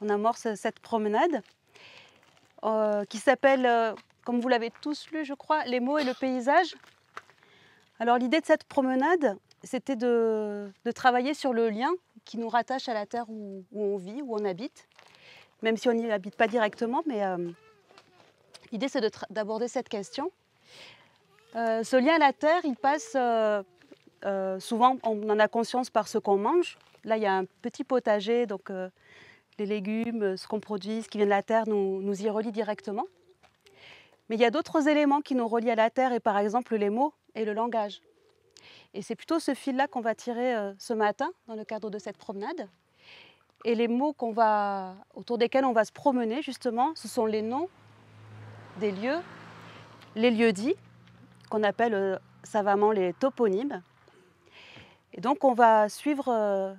On amorce cette promenade euh, qui s'appelle, euh, comme vous l'avez tous lu, je crois, Les mots et le paysage. Alors l'idée de cette promenade, c'était de, travailler sur le lien qui nous rattache à la terre où, on vit, où on habite, même si on n'y habite pas directement, mais euh, l'idée c'est d'aborder cette question. ce lien à la terre, il passe souvent, on en a conscience par ce qu'on mange. Là, il y a un petit potager, donc les légumes, euh, ce qu'on produit, ce qui vient de la terre, nous, nous y relie directement. Mais il y a d'autres éléments qui nous relient à la terre, et par exemple les mots et le langage. Et c'est plutôt ce fil-là qu'on va tirer euh, ce matin dans le cadre de cette promenade. Et les mots qu'on va, autour desquels on va se promener, justement, ce sont les noms des lieux, les lieux dits, qu'on appelle euh, savamment les toponymes. Et donc on va suivre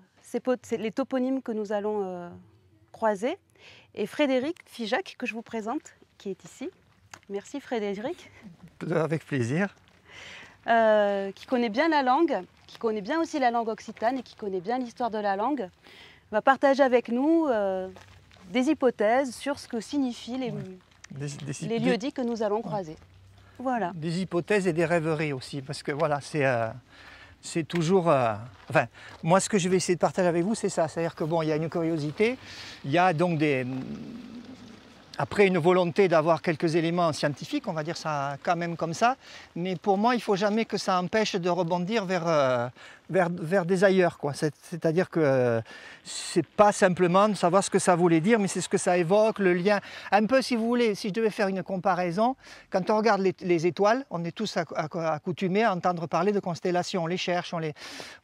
les toponymes que nous allons croisé et Frédéric Figeac, que je vous présente, qui est ici. Merci Frédéric. Euh, avec plaisir. Euh, qui connaît bien la langue, qui connaît bien aussi la langue occitane et qui connaît bien l'histoire de la langue, va partager avec nous euh, des hypothèses sur ce que signifient les, lieux-dits que nous allons croiser. Voilà. Des hypothèses et des rêveries aussi, parce que voilà, c'est c'est toujours. Euh, enfin, moi, ce que je vais essayer de partager avec vous, c'est ça. C'est-à-dire que bon, il y a une curiosité, il y a donc des. Après, une volonté d'avoir quelques éléments scientifiques, on va dire ça quand même comme ça, mais pour moi, il ne faut jamais que ça empêche de rebondir vers, euh, vers, des ailleurs. C'est-à-dire que euh, c'est pas simplement de savoir ce que ça voulait dire, mais c'est ce que ça évoque, le lien. Un peu, si vous voulez, si je devais faire une comparaison, quand on regarde les, étoiles, on est tous accoutumés à entendre parler de constellations. On les cherche, on les.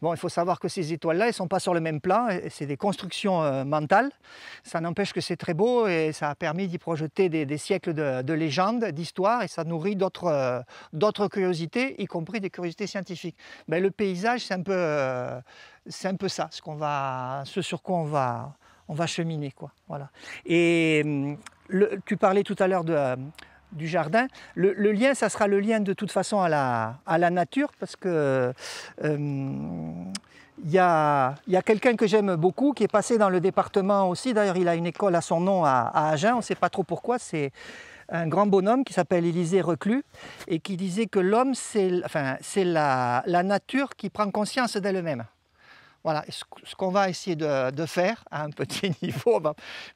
Bon, il faut savoir que ces étoiles-là, elles ne sont pas sur le même plan, c'est des constructions euh, mentales. Ça n'empêche que c'est très beau et ça a permis d'y projeter des, siècles de, légendes, d'histoires, et ça nourrit d'autres euh, curiosités, y compris des curiosités scientifiques. mais ben, le paysage, c'est un peu euh, c'est un peu ça, ce, qu'on va, ce sur quoi on va, on va cheminer. Quoi. Voilà. Et hum, tu parlais tout à l'heure euh, du jardin. Le, lien, ça sera le lien de toute façon à la, à la nature, parce que hum, il y a, quelqu'un que j'aime beaucoup qui est passé dans le département aussi. D'ailleurs, il a une école à son nom à, à Agen, on ne sait pas trop pourquoi. C'est un grand bonhomme qui s'appelle Élisée Reclus et qui disait que l'homme, c'est enfin, la, la nature qui prend conscience d'elle-même. Voilà, ce qu'on va essayer de, de, faire à un petit niveau,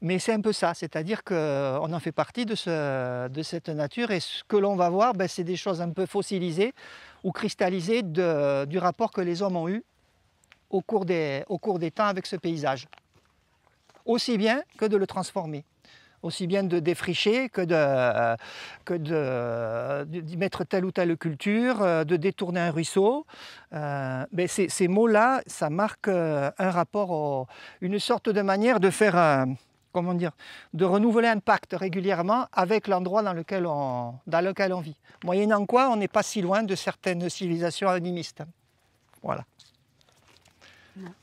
mais c'est un peu ça, c'est-à-dire qu'on en fait partie de, ce, de, cette nature et ce que l'on va voir, ben, c'est des choses un peu fossilisées ou cristallisées de, du rapport que les hommes ont eu au cours, des, au cours des temps avec ce paysage, aussi bien que de le transformer aussi bien de défricher que de, euh, que de, euh, mettre telle ou telle culture, euh, de détourner un ruisseau. mais ces, mots-là, ça marque un rapport, une sorte de manière de faire, comment dire, de renouveler un pacte régulièrement avec l'endroit dans lequel on, dans lequel on vit. Moyennant quoi, on n'est pas si loin de certaines civilisations animistes. Voilà.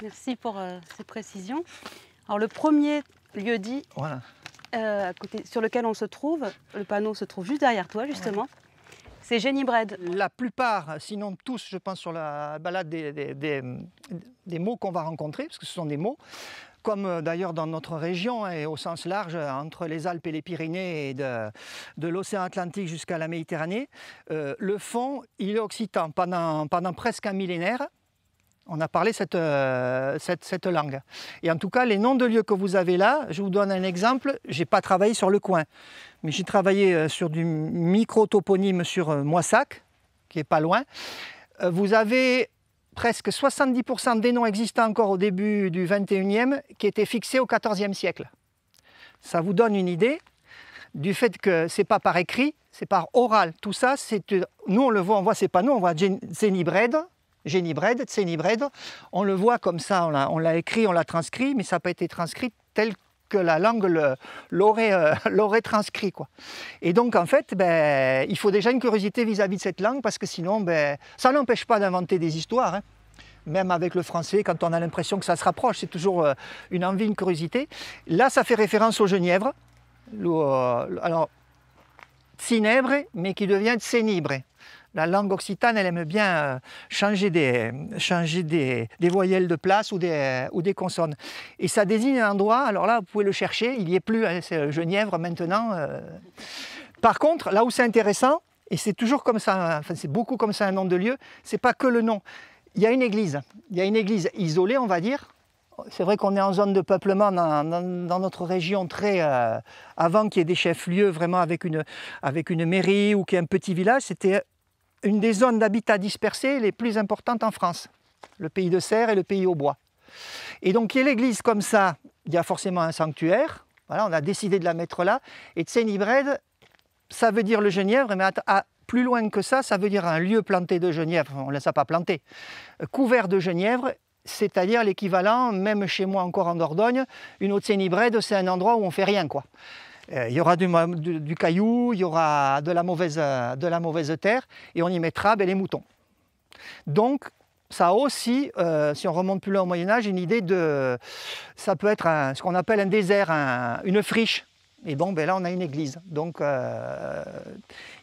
Merci pour ces précisions. Alors le premier lieu dit voilà. Euh, sur lequel on se trouve. Le panneau se trouve juste derrière toi, justement. C'est génie, Bread. La plupart, sinon tous, je pense, sur la balade des, mots qu'on va rencontrer, parce que ce sont des mots, comme euh, d'ailleurs dans notre région et au sens large, entre les Alpes et les Pyrénées et de, l'océan Atlantique jusqu'à la Méditerranée, euh, le fond, il est occitan pendant, pendant presque un millénaire. On a parlé euh, cette, cette, langue. Et en tout cas, les noms de lieux que vous avez là, je vous donne un exemple. Je n'ai pas travaillé sur le coin, mais j'ai travaillé euh, sur du micro-toponyme sur euh, Moissac, qui est pas loin. Vous avez presque 70% des noms existants encore au début du 21e qui étaient fixés au 14e siècle. Ça vous donne une idée du fait que c'est pas par écrit, c'est par oral. Tout ça, nous on le voit, on voit pas nous, on voit Zenibred, Génibred, Tsenibred. On le voit comme ça, on l'a écrit, on l'a transcrit, mais ça n'a pas été transcrit tel que la langue euh, l'aurait transcrit. Quoi. Et donc, en fait, ben, il faut déjà une curiosité vis-à-vis de cette langue, parce que sinon, ben, ça n'empêche pas d'inventer des histoires. Hein. Même avec le français, quand on a l'impression que ça se rapproche, c'est toujours euh, une envie, une curiosité. Là, ça fait référence au Genièvre. Euh, alors, Cinèbre, mais qui devient Cénibre. La langue occitane, elle aime bien euh, changer des, changer des, voyelles de place ou des, ou des consonnes. Et ça désigne un endroit, alors là, vous pouvez le chercher, il n'y est plus, hein, c'est Genièvre maintenant. Euh. Par contre, là où c'est intéressant, et c'est toujours comme ça, hein, enfin c'est beaucoup comme ça un nom de lieu, c'est pas que le nom. Il y a une église, il y a une église isolée, on va dire, c'est vrai qu'on est en zone de peuplement dans, notre région très euh, avant qu'il y ait des chefs-lieux vraiment avec une, avec une mairie ou qu'il y ait un petit village. C'était une des zones d'habitat dispersées les plus importantes en France, le pays de serre et le pays au bois. Et donc, il y a l'église comme ça, il y a forcément un sanctuaire. Voilà, on a décidé de la mettre là. Et cénibred, ça veut dire le genièvre, mais à, plus loin que ça, ça veut dire un lieu planté de genièvre. On ne l'a pas planté. Couvert de genièvre, c'est-à-dire l'équivalent, même chez moi encore en Dordogne, une autre cénibred, c'est un endroit où on ne fait rien, quoi. Euh, il y aura du, caillou, il y aura de la mauvaise, euh, de la mauvaise terre, et on y mettra ben, les moutons. Donc, ça aussi, euh, si on remonte plus loin au Moyen Âge, une idée de... Ça peut être ce qu'on appelle un désert, une friche. Et bon, ben, là, on a une église. Donc,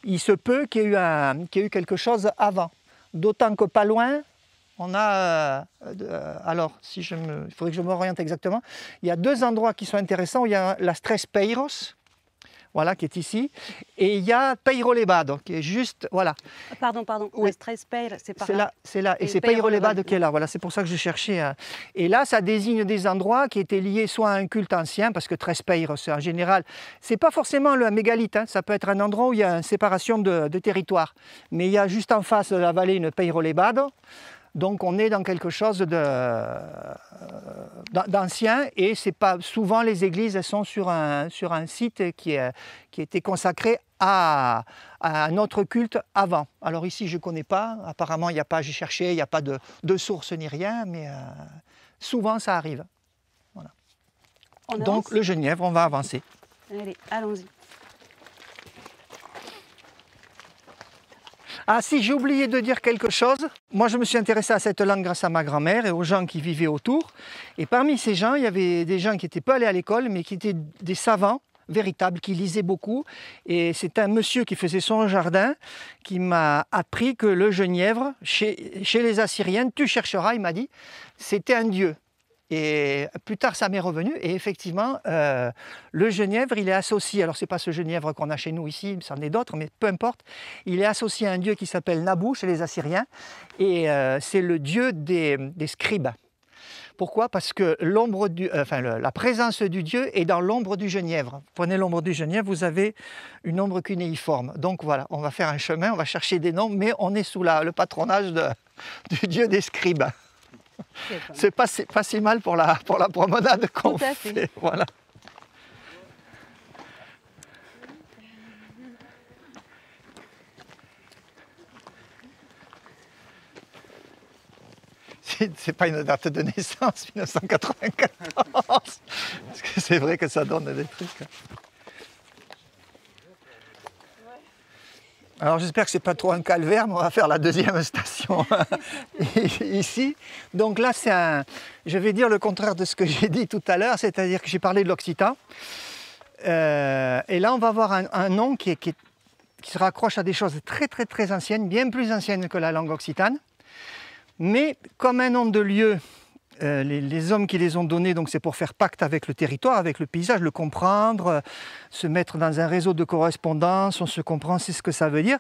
il se peut qu'il y, ait eu quelque chose avant. D'autant que pas loin, on a, euh, euh, alors, si je il faudrait que je m'oriente exactement. Il y a deux endroits qui sont intéressants. Il y a la Stress voilà, qui est ici. Et il y a Peirolebado, qui est juste, voilà. Ah, pardon, pardon, oui. Stress c'est par là. C'est là, et, c'est Peirolebado qui est là, voilà, c'est pour ça que je cherchais. Hein. Et là, ça désigne des endroits qui étaient liés soit à un culte ancien, parce que Trespeiros en général, c'est pas forcément le mégalithe, hein. ça peut être un endroit où il y a une séparation de, territoire. Mais il y a juste en face de la vallée une Peirolebado, donc on est dans quelque chose euh, d'ancien et c'est pas souvent les églises sont sur un, sur un site qui, est, qui était consacré à, un autre culte avant. Alors ici je ne connais pas, apparemment il n'y a pas, j'ai cherché, il n'y a pas de, de, source ni rien, mais euh, souvent ça arrive. Donc le Genièvre, on va avancer. Allez, allons-y. Ah si, j'ai oublié de dire quelque chose. Moi, je me suis intéressé à cette langue grâce à ma grand-mère et aux gens qui vivaient autour. Et parmi ces gens, il y avait des gens qui n'étaient pas allés à l'école, mais qui étaient des savants véritables, qui lisaient beaucoup. Et c'est un monsieur qui faisait son jardin qui m'a appris que le genièvre, chez, chez les Assyriens, tu chercheras, il m'a dit, c'était un dieu. Et plus tard, ça m'est revenu. Et effectivement, euh, le genièvre, il est associé. Alors, c'est pas ce genièvre qu'on a chez nous ici, ça en est d'autres, mais peu importe. Il est associé à un dieu qui s'appelle Nabou chez les Assyriens. Et euh, c'est le dieu des, scribes. Pourquoi Parce que l'ombre du, euh, enfin, la présence du Dieu est dans l'ombre du genièvre. Prenez l'ombre du genièvre, vous avez une ombre cunéiforme. Donc voilà, on va faire un chemin, on va chercher des noms, mais on est sous le patronage du Dieu des scribes. C'est pas, si mal pour la, promenade qu'on Voilà. c'est pas une date de naissance, 1994. Parce que c'est vrai que ça donne des trucs. Hein. Alors j'espère que ce n'est pas trop un calvaire, mais on va faire la deuxième station ici. Donc là, c'est je vais dire le contraire de ce que j'ai dit tout à l'heure, c'est-à-dire que j'ai parlé de l'occitan. Euh, et là, on va voir un, nom qui, qui, se raccroche à des choses très très très anciennes, bien plus anciennes que la langue occitane. Mais comme un nom de lieu euh, les, hommes qui les ont donnés, donc c'est pour faire pacte avec le territoire, avec le paysage, le comprendre, euh, se mettre dans un réseau de correspondance, on se comprend, c'est ce que ça veut dire.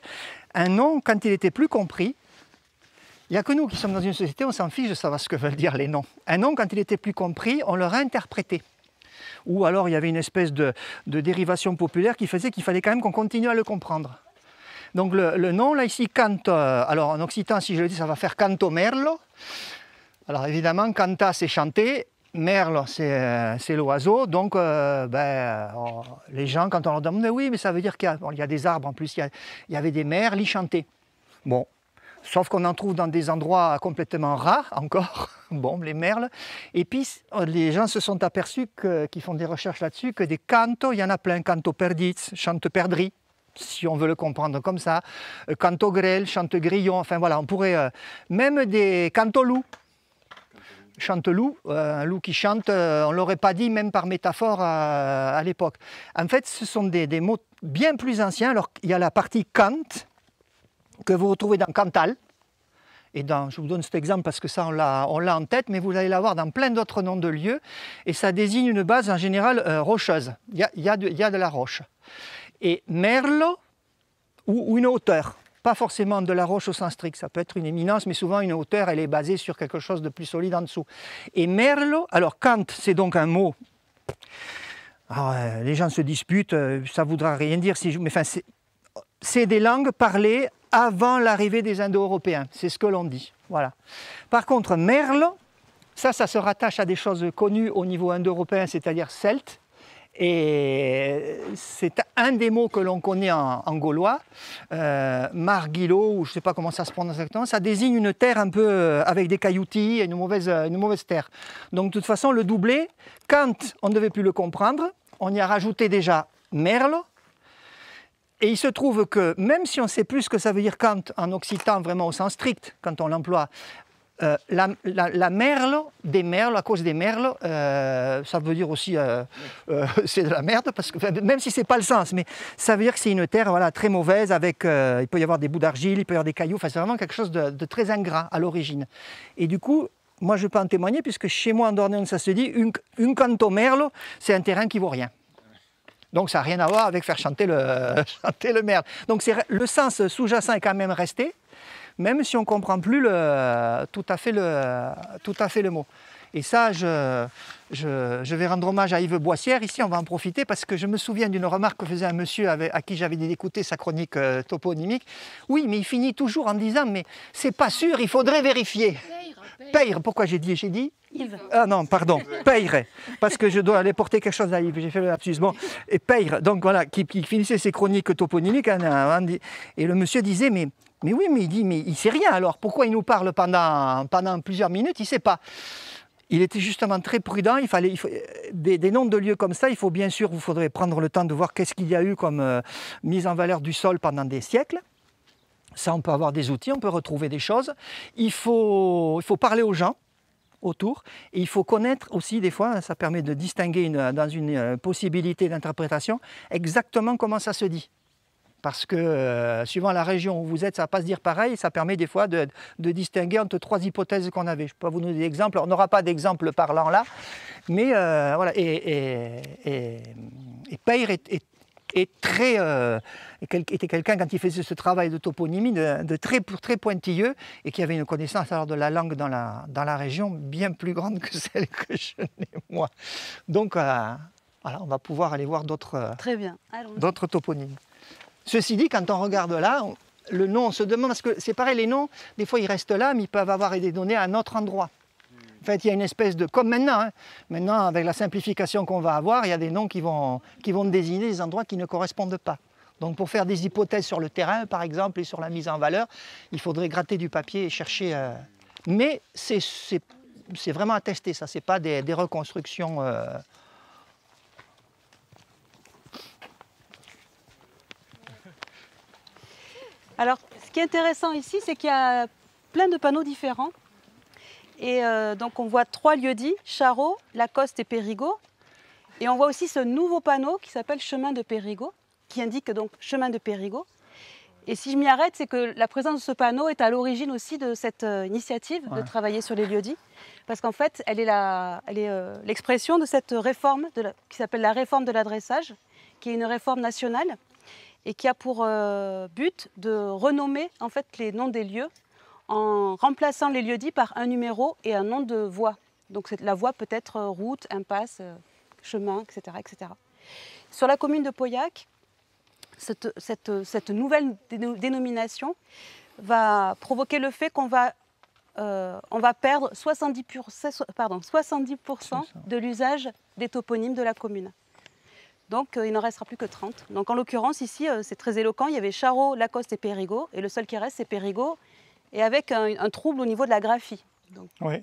Un nom, quand il était plus compris, il n'y a que nous qui sommes dans une société, on s'en fiche de savoir ce que veulent dire les noms. Un nom, quand il était plus compris, on leur a interprété. Ou alors il y avait une espèce de, dérivation populaire qui faisait qu'il fallait quand même qu'on continue à le comprendre. Donc le, nom, là ici, canto, euh, alors en occitan, si je le dis, ça va faire Canto Merlo. Alors évidemment, Canta, c'est chanter, Merle, euh, c'est l'oiseau. Donc, euh, ben, euh, les gens, quand on leur demande, oui, mais ça veut dire qu'il y, a des arbres, en plus, il y, avait des merles, ils chantaient. Bon, sauf qu'on en trouve dans des endroits complètement rares encore, bon, les merles. Et puis, les gens se sont aperçus, qui font des recherches là-dessus, que des cantos, il y en a plein, canto perdits, chante perdri, si on veut le comprendre comme ça, canto grêle, chante grillon, enfin voilà, on pourrait, même des canto loups Chanteloup, euh, un loup qui chante, euh, on ne l'aurait pas dit même par métaphore à, l'époque. En fait, ce sont des, mots bien plus anciens. Alors, il y a la partie Kant, que vous retrouvez dans Cantal. Et je vous donne cet exemple parce que ça, on l'a en tête, mais vous allez l'avoir dans plein d'autres noms de lieux. Et ça désigne une base en général euh, rocheuse. Il y, a, y de, la roche. Et Merlo, ou une hauteur pas forcément de la roche au sens strict, ça peut être une éminence, mais souvent une hauteur, elle est basée sur quelque chose de plus solide en dessous. Et merlo, alors Kant, c'est donc un mot. Ah, euh, les gens se disputent, ça euh, ça voudra rien dire, si je... mais enfin, c'est des langues parlées avant l'arrivée des Indo-Européens, c'est ce que l'on dit. Voilà. Par contre, merlo, ça, ça se rattache à des choses connues au niveau indo-européen, c'est-à-dire celte, et c'est un des mots que l'on connaît en, gaulois, euh, ou je ne sais pas comment ça se prononce exactement, ça désigne une terre un peu euh, avec des cailloutis, une mauvaise, euh, une mauvaise terre. Donc de toute façon, le doublé, quand on ne devait plus le comprendre, on y a rajouté déjà merle. Et il se trouve que même si on sait plus ce que ça veut dire Kant en occitan, vraiment au sens strict, quand on l'emploie, euh, la, merle, des merles, à cause des merles, euh, ça veut dire aussi euh, euh c'est de la merde, parce que, même si c'est pas le sens, mais ça veut dire que c'est une terre voilà, très mauvaise, avec, il peut y avoir des bouts d'argile, il peut y avoir des cailloux, c'est vraiment quelque chose de, très ingrat à l'origine. Et du coup, moi je peux en témoigner, puisque chez moi en Dordogne, ça se dit, une, canto merle, c'est un terrain qui vaut rien. Donc ça n'a rien à voir avec faire chanter le, chanter le merde. Donc le sens sous-jacent est quand même resté, même si on ne comprend plus le, tout, à fait le, tout à fait le mot. Et ça, je, je, vais rendre hommage à Yves Boissière. Ici, on va en profiter parce que je me souviens d'une remarque que faisait un monsieur avec, à qui j'avais écouté sa chronique euh, toponymique. Oui, mais il finit toujours en disant Mais c'est pas sûr, il faudrait vérifier. Peyre, pourquoi j'ai dit J'ai dit Ah non, pardon, Peyre, parce que je dois aller porter quelque chose à Yves, j'ai fait le lapsus. Bon, et Peyre, donc voilà, qui, qui finissait ses chroniques toponymiques, hein, hein, hein, et le monsieur disait, mais mais oui, mais il dit, mais il sait rien alors. Pourquoi il nous parle pendant, pendant plusieurs minutes Il sait pas. Il était justement très prudent. Il fallait, des, noms de lieux comme ça, il faut bien sûr, vous faudrait prendre le temps de voir qu'est-ce qu'il y a eu comme euh, mise en valeur du sol pendant des siècles. Ça, on peut avoir des outils, on peut retrouver des choses. Il faut, il faut parler aux gens autour. Et il faut connaître aussi, des fois, ça permet de distinguer dans une euh, possibilité d'interprétation exactement comment ça se dit parce que euh, suivant la région où vous êtes, ça ne va pas se dire pareil, ça permet des fois de, distinguer entre trois hypothèses qu'on avait. Je peux vous donner des exemples, on n'aura pas d'exemple parlant là, mais euh, voilà, et, et, Peyre euh, était quelqu'un, quand il faisait ce travail de toponymie, de, très, très, pointilleux, et qui avait une connaissance alors, de la langue dans la, région bien plus grande que celle que je n'ai moi. Donc, voilà, on va pouvoir aller voir d'autres toponymes. Ceci dit, quand on regarde là, le nom, on se demande, parce que c'est pareil, les noms, des fois ils restent là, mais ils peuvent avoir des données à un autre endroit. En fait, il y a une espèce de... Comme maintenant, hein. maintenant avec la simplification qu'on va avoir, il y a des noms qui vont, qui vont désigner des endroits qui ne correspondent pas. Donc pour faire des hypothèses sur le terrain, par exemple, et sur la mise en valeur, il faudrait gratter du papier et chercher... Euh, mais c'est vraiment à tester, ça, c'est pas des, reconstructions... Euh, Alors, ce qui est intéressant ici, c'est qu'il y a plein de panneaux différents. Et euh, donc, on voit trois lieux-dits, Charot, Lacoste et Périgot. Et on voit aussi ce nouveau panneau qui s'appelle Chemin de Périgot, qui indique donc Chemin de Périgot. Et si je m'y arrête, c'est que la présence de ce panneau est à l'origine aussi de cette euh, initiative de travailler sur les lieux-dits, parce qu'en fait, elle est euh, l'expression de cette réforme qui s'appelle la réforme de l'adressage, qui est une réforme nationale et qui a pour euh, but de renommer en fait les noms des lieux en remplaçant les lieux dits par un numéro et un nom de voie. Donc la voie peut être euh, route, impasse, euh, chemin, etc. etc. Sur la commune de Pauillac, cette, nouvelle dénomination va provoquer le fait qu'on va, va perdre 70%, pardon, 70 de l'usage des toponymes de la commune. Donc euh, il n'en restera plus que 30. Donc en l'occurrence, ici, euh, c'est très éloquent. Il y avait Charot, Lacoste et Périgot. Et le seul qui reste, c'est Périgot. Et avec un, trouble au niveau de la graphie. Donc, oui.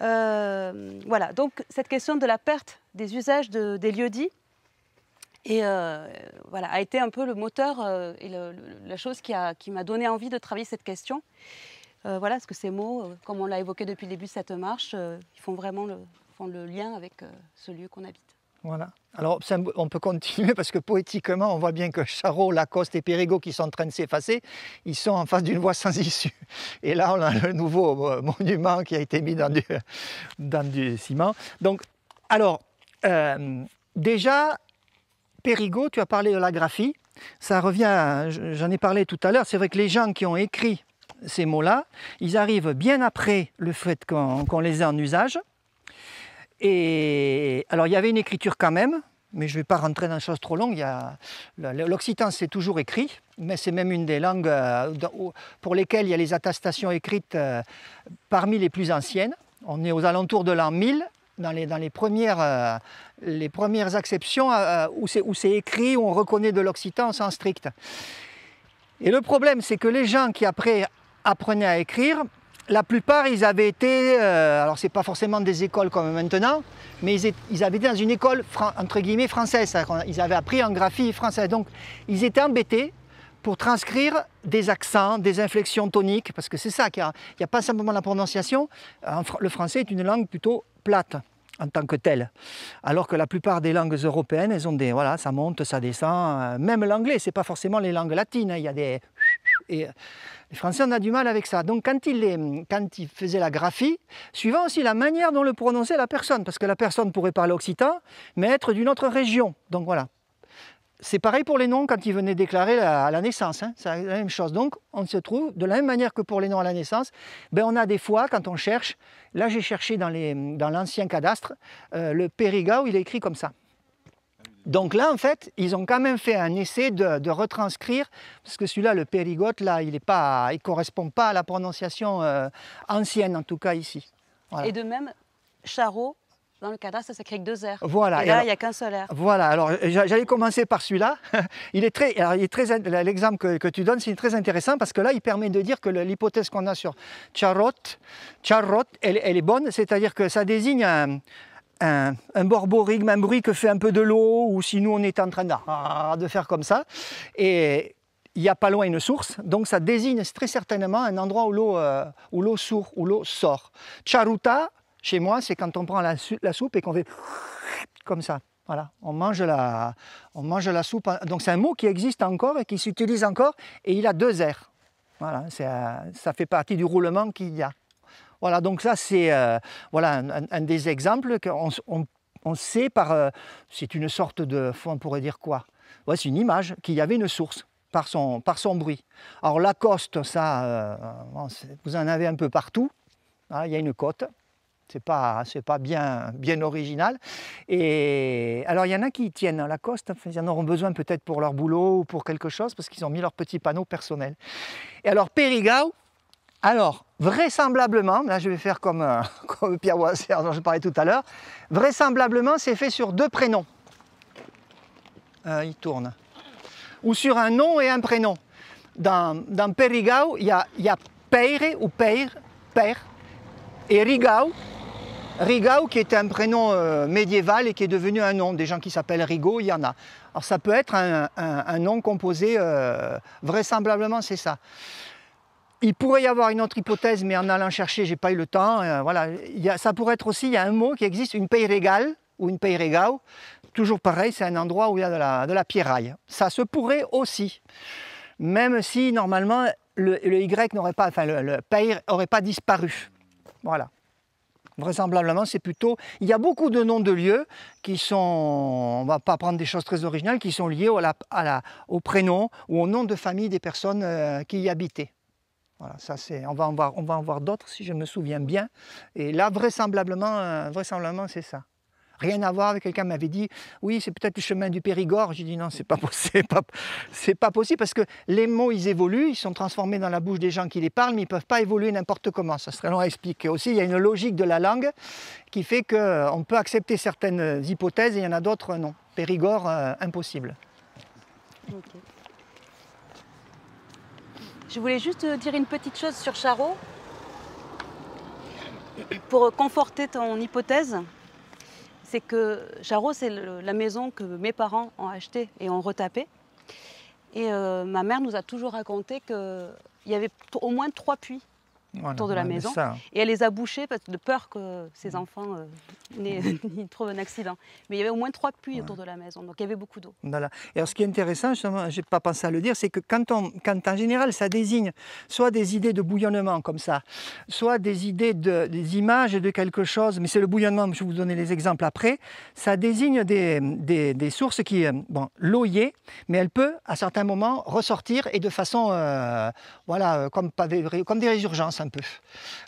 Euh, voilà, donc cette question de la perte des usages des lieux dits voilà, a été un peu le moteur et la chose qui, m'a qui donné envie de travailler cette question. voilà, parce que ces mots, comme on l'a évoqué depuis le début de cette marche, ils font vraiment le, font le lien avec ce lieu qu'on habite. Voilà. Alors, on peut continuer parce que poétiquement, on voit bien que Charot, Lacoste et Périgot, qui sont en train de s'effacer, ils sont en face d'une voie sans issue. Et là, on a le nouveau euh, monument qui a été mis dans du, dans ciment. Donc, alors, euh, déjà, Périgot, tu as parlé de la graphie. Ça revient, j'en ai parlé tout à l'heure. C'est vrai que les gens qui ont écrit ces mots-là, ils arrivent bien après le fait qu'on les ait en usage. Et alors, il y avait une écriture quand même, mais je ne vais pas rentrer dans les choses trop longues. L'occitan, c'est toujours écrit, mais c'est même une des langues euh, pour lesquelles il y a les attestations écrites euh, parmi les plus anciennes. On est aux alentours de l'an 1000, dans les, dans les, premières, euh, les premières acceptions où c'est écrit, où on reconnaît de l'occitan en sens strict. Et le problème, c'est que les gens qui après apprenaient à écrire, la plupart, ils avaient été, alors euh, alors c'est pas forcément des écoles comme maintenant, mais ils, étaient, ils avaient été dans une école entre guillemets française, hein, ils avaient appris en graphie française. Donc ils étaient embêtés pour transcrire des accents, des inflexions toniques, parce que c'est ça qu'il n'y a, a, pas simplement la prononciation. Le français est une langue plutôt plate en tant que telle, alors que la plupart des langues européennes, elles ont des voilà, ça monte, ça descend. Euh, même l'anglais, c'est pas forcément les langues latines. Hein, il y a des et euh, les Français, on a du mal avec ça. Donc quand il, faisait la graphie, suivant aussi la manière dont le prononçait la personne, parce que la personne pourrait parler occitan, mais être d'une autre région. Donc voilà. C'est pareil pour les noms quand ils venaient déclarer à la naissance, hein. c'est la même chose. Donc on se trouve, de la même manière que pour les noms à la naissance, ben, on a des fois, quand on cherche, là j'ai cherché dans l'ancien cadastre, euh, le Périga où il est écrit comme ça. Donc là, en fait, ils ont quand même fait un essai de, retranscrire, parce que celui-là, le périgote, là, il pas ne correspond pas à la prononciation euh, ancienne, en tout cas ici. Et de même, charot, dans le cadastre, ça s'écrit avec deux R. Voilà. Et là, il n'y a qu'un seul R. Voilà. Alors, j'allais commencer par celui-là. il est très, est très, l'exemple que, tu donnes, c'est très intéressant parce que là, il permet de dire que l'hypothèse qu'on a sur charot, charrot, elle, elle est bonne, c'est-à-dire que ça désigne un, un, un borborigme, un bruit que fait un peu de l'eau, ou si nous on est en train de, ah, faire comme ça. Et il n'y a pas loin une source, donc ça désigne très certainement un endroit où l'eau euh, où l'eau sourd, où l'eau sort. Charuta, chez moi, c'est quand on prend la, la soupe et qu'on fait comme ça. Voilà, on mange la, on mange la soupe. Donc c'est un mot qui existe encore et qui s'utilise encore, et il a deux airs. Voilà, ça fait partie du roulement qu'il y a. Voilà, donc ça c'est euh, voilà, un, des exemples qu'on on, sait par... Euh, c'est une sorte de... On pourrait dire quoi ouais, C'est une image qu'il y avait une source. Par son, par son bruit. Alors Lacoste, ça, euh, vous en avez un peu partout. Hein, il y a une côte, c'est pas c'est pas bien bien original et alors il y en a qui tiennent à hein, la ils en auront besoin peut-être pour leur boulot ou pour quelque chose parce qu'ils ont mis leur petit panneau personnel et alors Périgao alors, vraisemblablement, là je vais faire comme, euh, Pierre dont je parlais tout à l'heure, vraisemblablement c'est fait sur deux prénoms. Euh, il tourne. Ou sur un nom et un prénom. Dans, dans il y a, y Peire ou Peire, Père, et Rigau, Rigau qui est un prénom euh, médiéval et qui est devenu un nom. Des gens qui s'appellent Rigaud, il y en a. Alors ça peut être un nom composé, vraisemblablement c'est ça. Il pourrait y avoir une autre hypothèse, mais en allant chercher, j'ai pas eu le temps. Euh, voilà, il ça pourrait être aussi, il y a un mot qui existe, une paye ou une payregau. Toujours pareil, c'est un endroit où il y a de la, pierraille. Ça se pourrait aussi, même si normalement le, Y n'aurait pas, enfin le, le pas disparu. Voilà. Vraisemblablement, c'est plutôt. Il y a beaucoup de noms de lieux qui sont, on va pas prendre des choses très originales, qui sont liés au, prénom ou au nom de famille des personnes euh, qui y habitaient. Voilà, ça c'est, on va en voir, on va en voir d'autres si je me souviens bien. Et là, vraisemblablement, euh, vraisemblablement, c'est ça. Rien à voir avec quelqu'un m'avait dit, oui, c'est peut-être le chemin du Périgord. J'ai dit non, c'est pas possible, c'est pas, possible parce que les mots ils évoluent, ils sont transformés dans la bouche des gens qui les parlent, mais ils peuvent pas évoluer n'importe comment. Ça serait long à expliquer. Aussi, il y a une logique de la langue qui fait qu'on euh, peut accepter certaines hypothèses et il y en a d'autres non. Périgord, euh, impossible. Je voulais juste euh, dire une petite chose sur Charot. pour conforter ton hypothèse. C'est que Charot, c'est la maison que mes parents ont achetée et ont retapée. Et euh, ma mère nous a toujours raconté qu'il y avait au moins trois puits autour de la maison. Et elle les a bouchés de peur que ses enfants euh, trouvent un accident. Mais il y avait au moins trois puits autour de la maison, donc il y avait beaucoup d'eau. Voilà. Et alors ce qui est intéressant, je n'ai pas pensé à le dire, c'est que quand, en général ça désigne soit des idées de bouillonnement comme ça, soit des idées, de, des images de quelque chose, mais c'est le bouillonnement, je vais vous donner les exemples après, ça désigne des, sources qui, euh, bon, l'eau y est, mais elle peut à certains moments ressortir et de façon, euh, voilà, comme des résurgences un peu.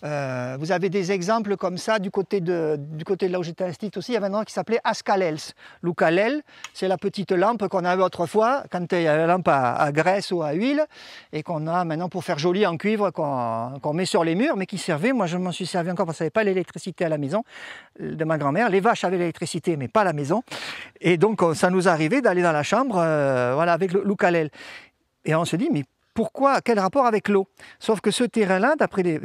Euh, vous avez des exemples comme ça du côté de, du côté de là aussi, il y avait un endroit qui s'appelait Ascalels. L'Oukalel, c'est la petite lampe qu'on avait autrefois, quand il y avait la lampe à, graisse ou à huile, et qu'on a maintenant pour faire joli en cuivre, qu'on met sur les murs, mais qui servait, moi je m'en suis servi encore parce qu'il n'y avait pas l'électricité à la maison euh, de ma grand-mère. Les vaches avaient l'électricité, mais pas la maison. Et donc euh, ça nous arrivait d'aller dans la chambre, voilà, avec l'Oukalel. Et on se dit, mais pourquoi, quel rapport avec l'eau Sauf que ce terrain-là,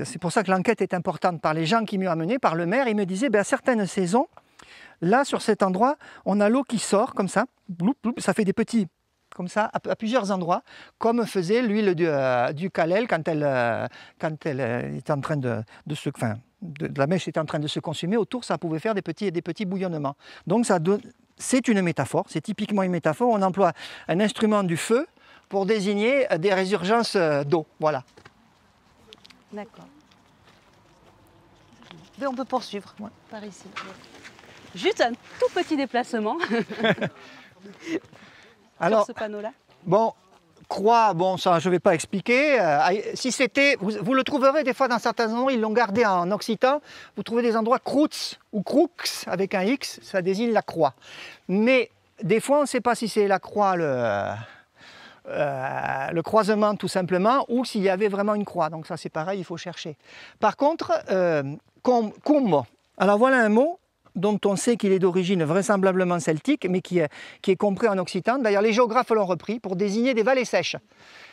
c'est pour ça que l'enquête est importante par les gens qui m'ont amené, par le maire, il me disait, ben, certaines saisons, là, sur cet endroit, on a l'eau qui sort comme ça, ça fait des petits, comme ça, à, plusieurs endroits, comme faisait l'huile euh, du, calel quand elle, euh, quand elle est euh, en train de, se... Enfin, de, la mèche était en train de se consumer, autour, ça pouvait faire des petits, des petits bouillonnements. Donc, c'est une métaphore, c'est typiquement une métaphore. On emploie un instrument du feu pour désigner des résurgences d'eau. Voilà. D'accord. Mais ben, on peut poursuivre par ici. Juste un tout petit déplacement. Alors, ce panneau-là. Bon, croix, bon, ça, je ne vais pas expliquer. Euh, si c'était, vous, le trouverez des fois dans certains endroits, ils l'ont gardé en occitan. Vous trouvez des endroits croux ou croux avec un X, ça désigne la croix. Mais des fois, on ne sait pas si c'est la croix le euh, le croisement tout simplement, ou s'il y avait vraiment une croix. Donc ça c'est pareil, il faut chercher. Par contre, euh, alors voilà un mot dont on sait qu'il est d'origine vraisemblablement celtique, mais qui est, qui est compris en occitan. D'ailleurs, les géographes l'ont repris pour désigner des vallées sèches.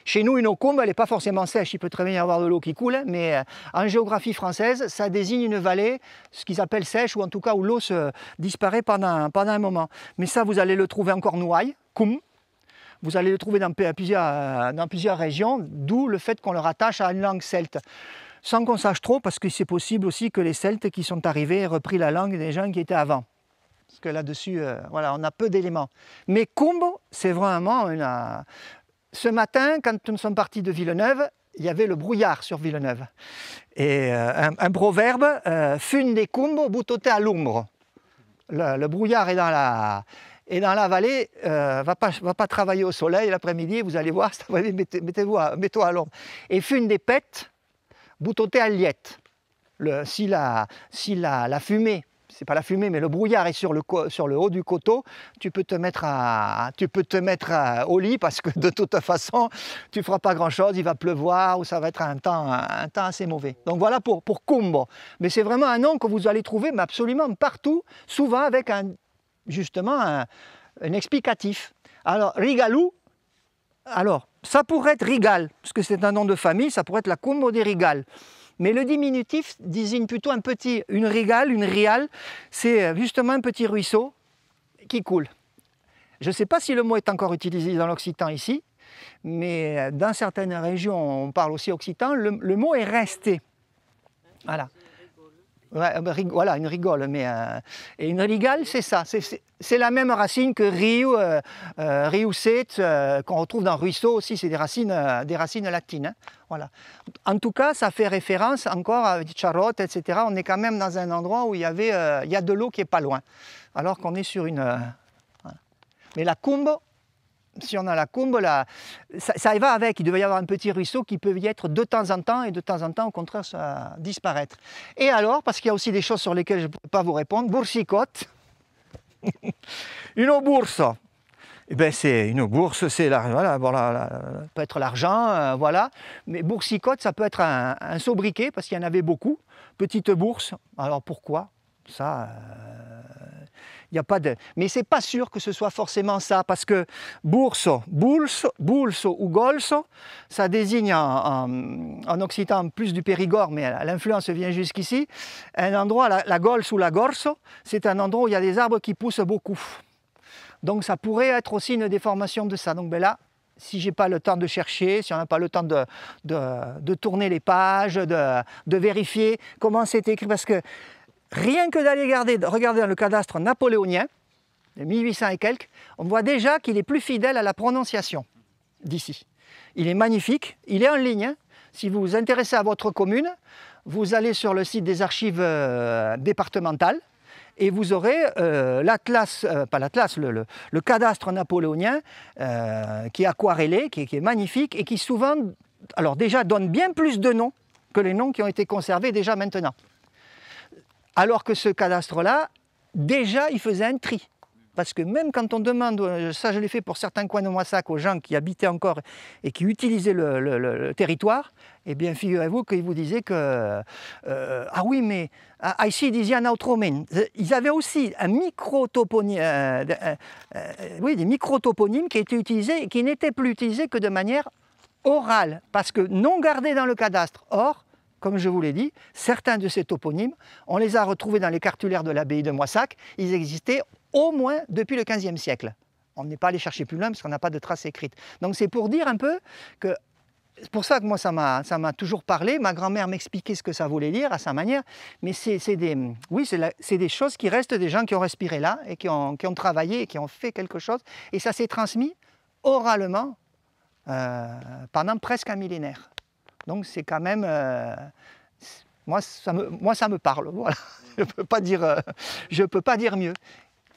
Chez nous, une eau elle n'est pas forcément sèche, il peut très bien y avoir de l'eau qui coule, mais euh, en géographie française, ça désigne une vallée, ce qu'ils appellent sèche, ou en tout cas où l'eau se disparaît pendant, pendant un moment. Mais ça, vous allez le trouver encore nouaille, cum, vous allez le trouver dans, plusieurs, euh, dans plusieurs régions, d'où le fait qu'on le rattache à une langue celte. Sans qu'on sache trop, parce que c'est possible aussi que les Celtes qui sont arrivés aient repris la langue des gens qui étaient avant. Parce que là-dessus, euh, voilà, on a peu d'éléments. Mais Combo, c'est vraiment une... Euh, ce matin, quand nous sommes partis de Villeneuve, il y avait le brouillard sur Villeneuve. Et un, proverbe, fun de Combo, boutoté à l'ombre. le brouillard est dans la et dans la vallée, euh, va, pas, va pas travailler au soleil l'après-midi, vous allez voir, mettez, vous à, l'ombre. Et fume des pètes, boutoté à liette. Le, si la, si la, la fumée c'est pas la fumée, mais le brouillard est sur le, sur le haut du coteau, tu peux te mettre, à, tu peux te mettre euh, au lit parce que de toute façon, tu feras pas grand-chose, il va pleuvoir ou ça va être un temps, un temps assez mauvais. Donc voilà pour, pour Combo. Mais c'est vraiment un nom que vous allez trouver absolument partout, souvent avec un justement un, explicatif. Alors, Rigalou, alors, ça pourrait être Rigal, parce que c'est un nom de famille, ça pourrait être la combo des Rigal. Mais le diminutif désigne plutôt un petit, une rigal, une riale, c'est euh, justement un petit ruisseau qui coule. Je ne sais pas si le mot est encore utilisé dans l'occitan ici, mais euh, dans certaines régions, on parle aussi occitan, le mot est resté. Voilà. Euh, bah, voilà, une rigole. Mais, euh, et une rigale, c'est ça. C'est la même racine que riu, euh, euh, qu'on retrouve dans ruisseau aussi. C'est des racines, des racines latines. Hein. Voilà. En tout cas, ça fait référence encore à charotte, etc. On est quand même dans un endroit où il y, avait, il y a de l'eau qui est pas loin. Alors qu'on est sur une. Mais la combo si on a la combe, là, Ça, y va avec. Il devait y avoir un petit ruisseau qui peut y être de temps en temps et de temps en temps, au contraire, ça disparaître. Et alors, parce qu'il y a aussi des choses sur lesquelles je ne peux pas vous répondre, boursicote, une bourse. Eh ben c'est une bourse, c'est voilà, voilà, peut être l'argent, euh, voilà. Mais boursicote, ça peut être un, sobriquet parce qu'il y en avait beaucoup. Petite bourse. Alors pourquoi ça euh, il ce a pas de... Mais c'est pas sûr que ce soit forcément ça, parce que bourso, bulso, boulso ou golso, ça désigne en, occitan plus du Périgord, mais l'influence vient jusqu'ici, un endroit, la, golso ou la gorso, c'est un endroit où il y a des arbres qui poussent beaucoup. Donc ça pourrait être aussi une déformation de ça. Donc ben là, si j'ai pas le temps de chercher, si on n'a pas le temps de, tourner les pages, de, de vérifier comment c'est écrit, parce que Rien que d'aller regarder, le cadastre napoléonien, de 1800 et quelques, on voit déjà qu'il est plus fidèle à la prononciation d'ici. Il est magnifique, il est en ligne. Hein. Si vous vous intéressez à votre commune, vous allez sur le site des archives euh, départementales et vous aurez euh, l'atlas, euh, pas l'atlas, le, cadastre napoléonien qui est aquarellé, qui, qui est magnifique et qui souvent, alors déjà, donne bien plus de noms que les noms qui ont été conservés déjà maintenant. Alors que ce cadastre-là, déjà, il faisait un tri. Parce que même quand on demande, euh, ça je l'ai fait pour certains coins de Moissac aux gens qui habitaient encore et qui utilisaient le, territoire, eh bien figurez-vous qu'ils vous disaient que euh, euh, ah oui mais ah, ah, ici ils avaient aussi un micro toponyme, oui des micro toponymes qui étaient utilisés et qui n'étaient plus utilisés que de manière orale parce que non gardés dans le cadastre. Or comme je vous l'ai dit, certains de ces toponymes, on les a retrouvés dans les cartulaires de l'abbaye de Moissac. Ils existaient au moins depuis le XVe siècle. On n'est pas allé chercher plus loin parce qu'on n'a pas de traces écrites. Donc c'est pour dire un peu que c'est pour ça que moi, ça m'a toujours parlé. Ma grand-mère m'expliquait ce que ça voulait dire à sa manière. Mais c'est des, oui, c'est des choses qui restent des gens qui ont respiré là et qui ont, travaillé et qui ont fait quelque chose. Et ça s'est transmis oralement euh, pendant presque un millénaire. Donc c'est quand même... Euh, moi, ça me, parle, voilà. Je ne euh, peux, pas dire, mieux.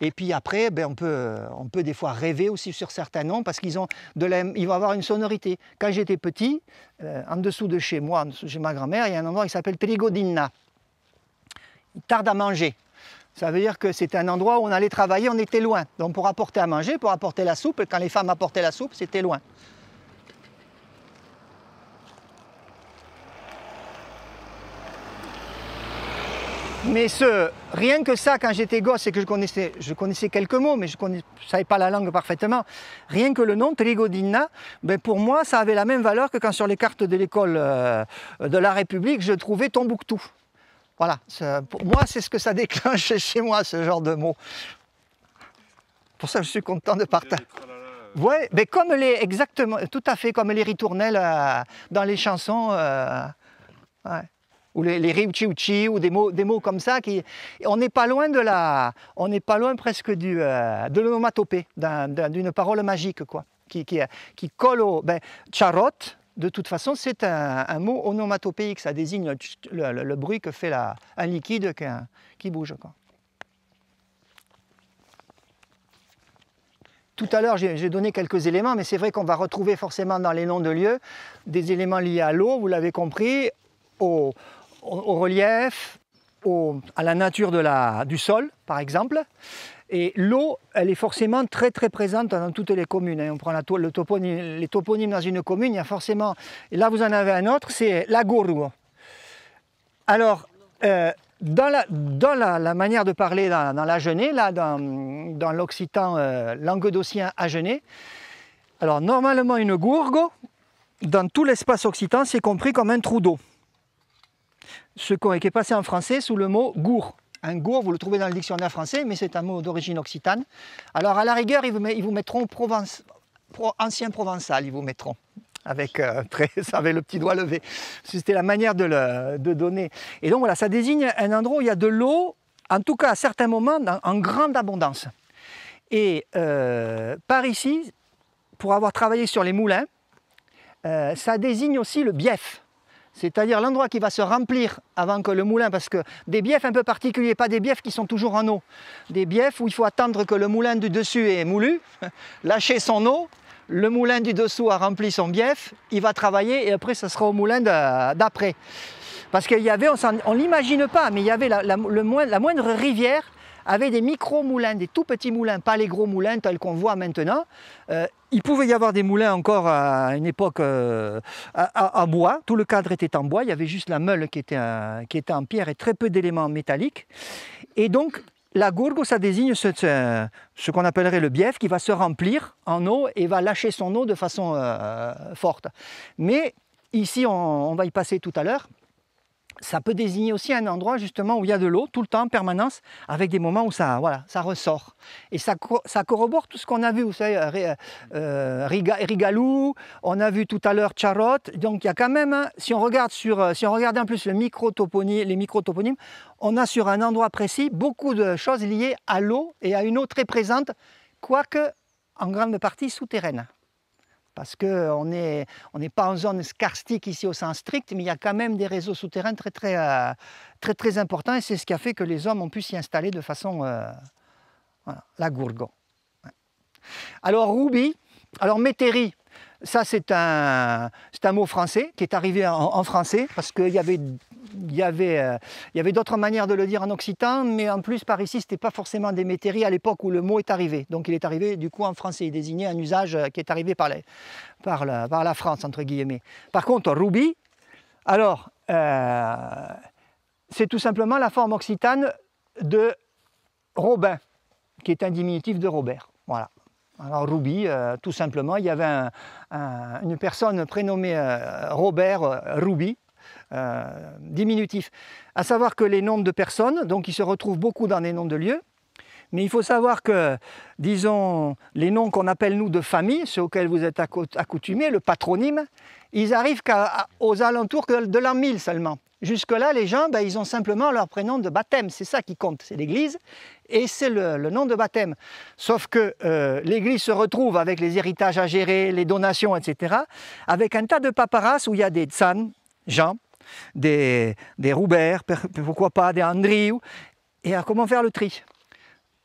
Et puis après, ben, euh, on, peut, des fois rêver aussi sur certains noms parce qu'ils vont avoir une sonorité. Quand j'étais petit, en dessous de chez moi, chez ma grand-mère, il y a un endroit qui s'appelle Périgodinna. Il tarde à manger. Ça veut dire que c'était un endroit où on allait travailler, on était loin. Donc pour apporter à manger, pour apporter la soupe, quand les femmes apportaient la soupe, c'était loin. Mais ce, rien que ça, quand j'étais gosse et que je connaissais, je connaissais quelques mots, mais je ne savais pas la langue parfaitement, rien que le nom Trigodina, ben, pour moi, ça avait la même valeur que quand sur les cartes de l'école euh, de la République, je trouvais Tombouctou. Voilà, pour moi, c'est ce que ça déclenche chez moi, ce genre de mots. Pour ça, je suis content de partager. Oh ouais, mais ben, comme les, exactement, tout à fait, comme les ritournelles euh, dans les chansons. Euh, ou les, riuchiuchi, ou des mots, des mots comme ça. Qui, on n'est pas loin de la, on n'est pas loin presque du, euh, de l'onomatopée, d'une parole magique quoi, qui, colle au ben, charotte. De toute façon, c'est un, mot onomatopéique, ça désigne le, bruit que fait la, un liquide qui, bouge. Tout à l'heure, j'ai donné quelques éléments, mais c'est vrai qu'on va retrouver forcément dans les noms de lieux des éléments liés à l'eau, vous l'avez compris, au, au, relief, à la nature de la, du sol, par exemple. Et l'eau, elle est forcément très très présente dans toutes les communes. Hein. On prend la les toponymes dans une commune, il y a forcément... Et là, vous en avez un autre, c'est la gourgo Alors, euh, dans, la, dans la, manière de parler dans, dans l'Agenais, là, dans, dans l'occitan euh, languedocien Agenais, alors normalement une gourgo dans tout l'espace occitan, c'est compris comme un trou d'eau ce qu'on qui est passé en français sous le mot gour. Un gour, vous le trouvez dans le dictionnaire français, mais c'est un mot d'origine occitane. Alors à la rigueur, ils vous, mettront ancien provençal, ils vous mettront. Avec, euh, le petit doigt levé. C'était la manière de, le, donner. Et donc voilà, ça désigne un endroit où il y a de l'eau, en tout cas à certains moments, en, grande abondance. Et euh, par ici, pour avoir travaillé sur les moulins, euh, ça désigne aussi le bief c'est-à-dire l'endroit qui va se remplir avant que le moulin, parce que des biefs un peu particuliers, pas des biefs qui sont toujours en eau, des biefs où il faut attendre que le moulin du dessus ait moulu, lâcher son eau, le moulin du dessous a rempli son bief, il va travailler et après ce sera au moulin d'après. Parce qu'il y avait, on ne l'imagine pas, mais il y avait la moindre rivière avait des micro-moulins, des tout petits moulins, pas les gros moulins tels qu'on voit maintenant. Euh, il pouvait y avoir des moulins encore à une époque euh, à, bois. Tout le cadre était en bois. Il y avait juste la meule qui était, euh, qui était en pierre et très peu d'éléments métalliques. Et donc, la gourgue, ça désigne ce, qu'on appellerait le bief qui va se remplir en eau et va lâcher son eau de façon euh, forte. Mais ici, on va y passer tout à l'heure ça peut désigner aussi un endroit justement où il y a de l'eau tout le temps en permanence avec des moments où ça, voilà, ça ressort. Et ça, corrobore tout ce qu'on a vu, vous savez, euh, euh, Rigalou, on a vu tout à l'heure Charotte, donc il y a quand même, hein, si on regarde, sur, euh, si on regarde en plus les micro les on a sur un endroit précis beaucoup de choses liées à l'eau et à une eau très présente, quoique en grande partie souterraine parce qu'on n'est on pas en zone karstique ici au sens strict, mais il y a quand même des réseaux souterrains très très, euh, très, très, importants, et c'est ce qui a fait que les hommes ont pu s'y installer de façon... Euh, voilà, la Gourgon. Alors Ruby, alors Métairie, ça c'est un, un mot français qui est arrivé en, en français, parce qu'il y avait y avait, euh, il y avait d'autres manières de le dire en occitan, mais en plus par ici, ce n'était pas forcément des métairies à l'époque où le mot est arrivé. Donc il est arrivé du coup en français, il désignait un usage euh, qui est arrivé par, la, France, entre guillemets. Par contre, ruby, alors, euh, c'est tout simplement la forme occitane de Robin, qui est un diminutif de Robert. Voilà. Alors Ruby, tout simplement, il y avait une personne prénommée Robert Ruby, euh, diminutif. À savoir que les noms de personnes, donc ils se retrouvent beaucoup dans les noms de lieux, mais il faut savoir que, disons, les noms qu'on appelle nous de famille, ceux auxquels vous êtes accoutumés, le patronyme, ils arrivent aux alentours de l'an 1000 seulement. Jusque-là, les gens, ben, ils ont simplement leur prénom de baptême, c'est ça qui compte, c'est l'Église, et c'est le, nom de baptême. Sauf que euh, l'Église se retrouve avec les héritages à gérer, les donations, etc., avec un tas de paparazzes où il y a des tsan, Jean, des, Roubert, pourquoi pas des Andriou, et à comment faire le tri.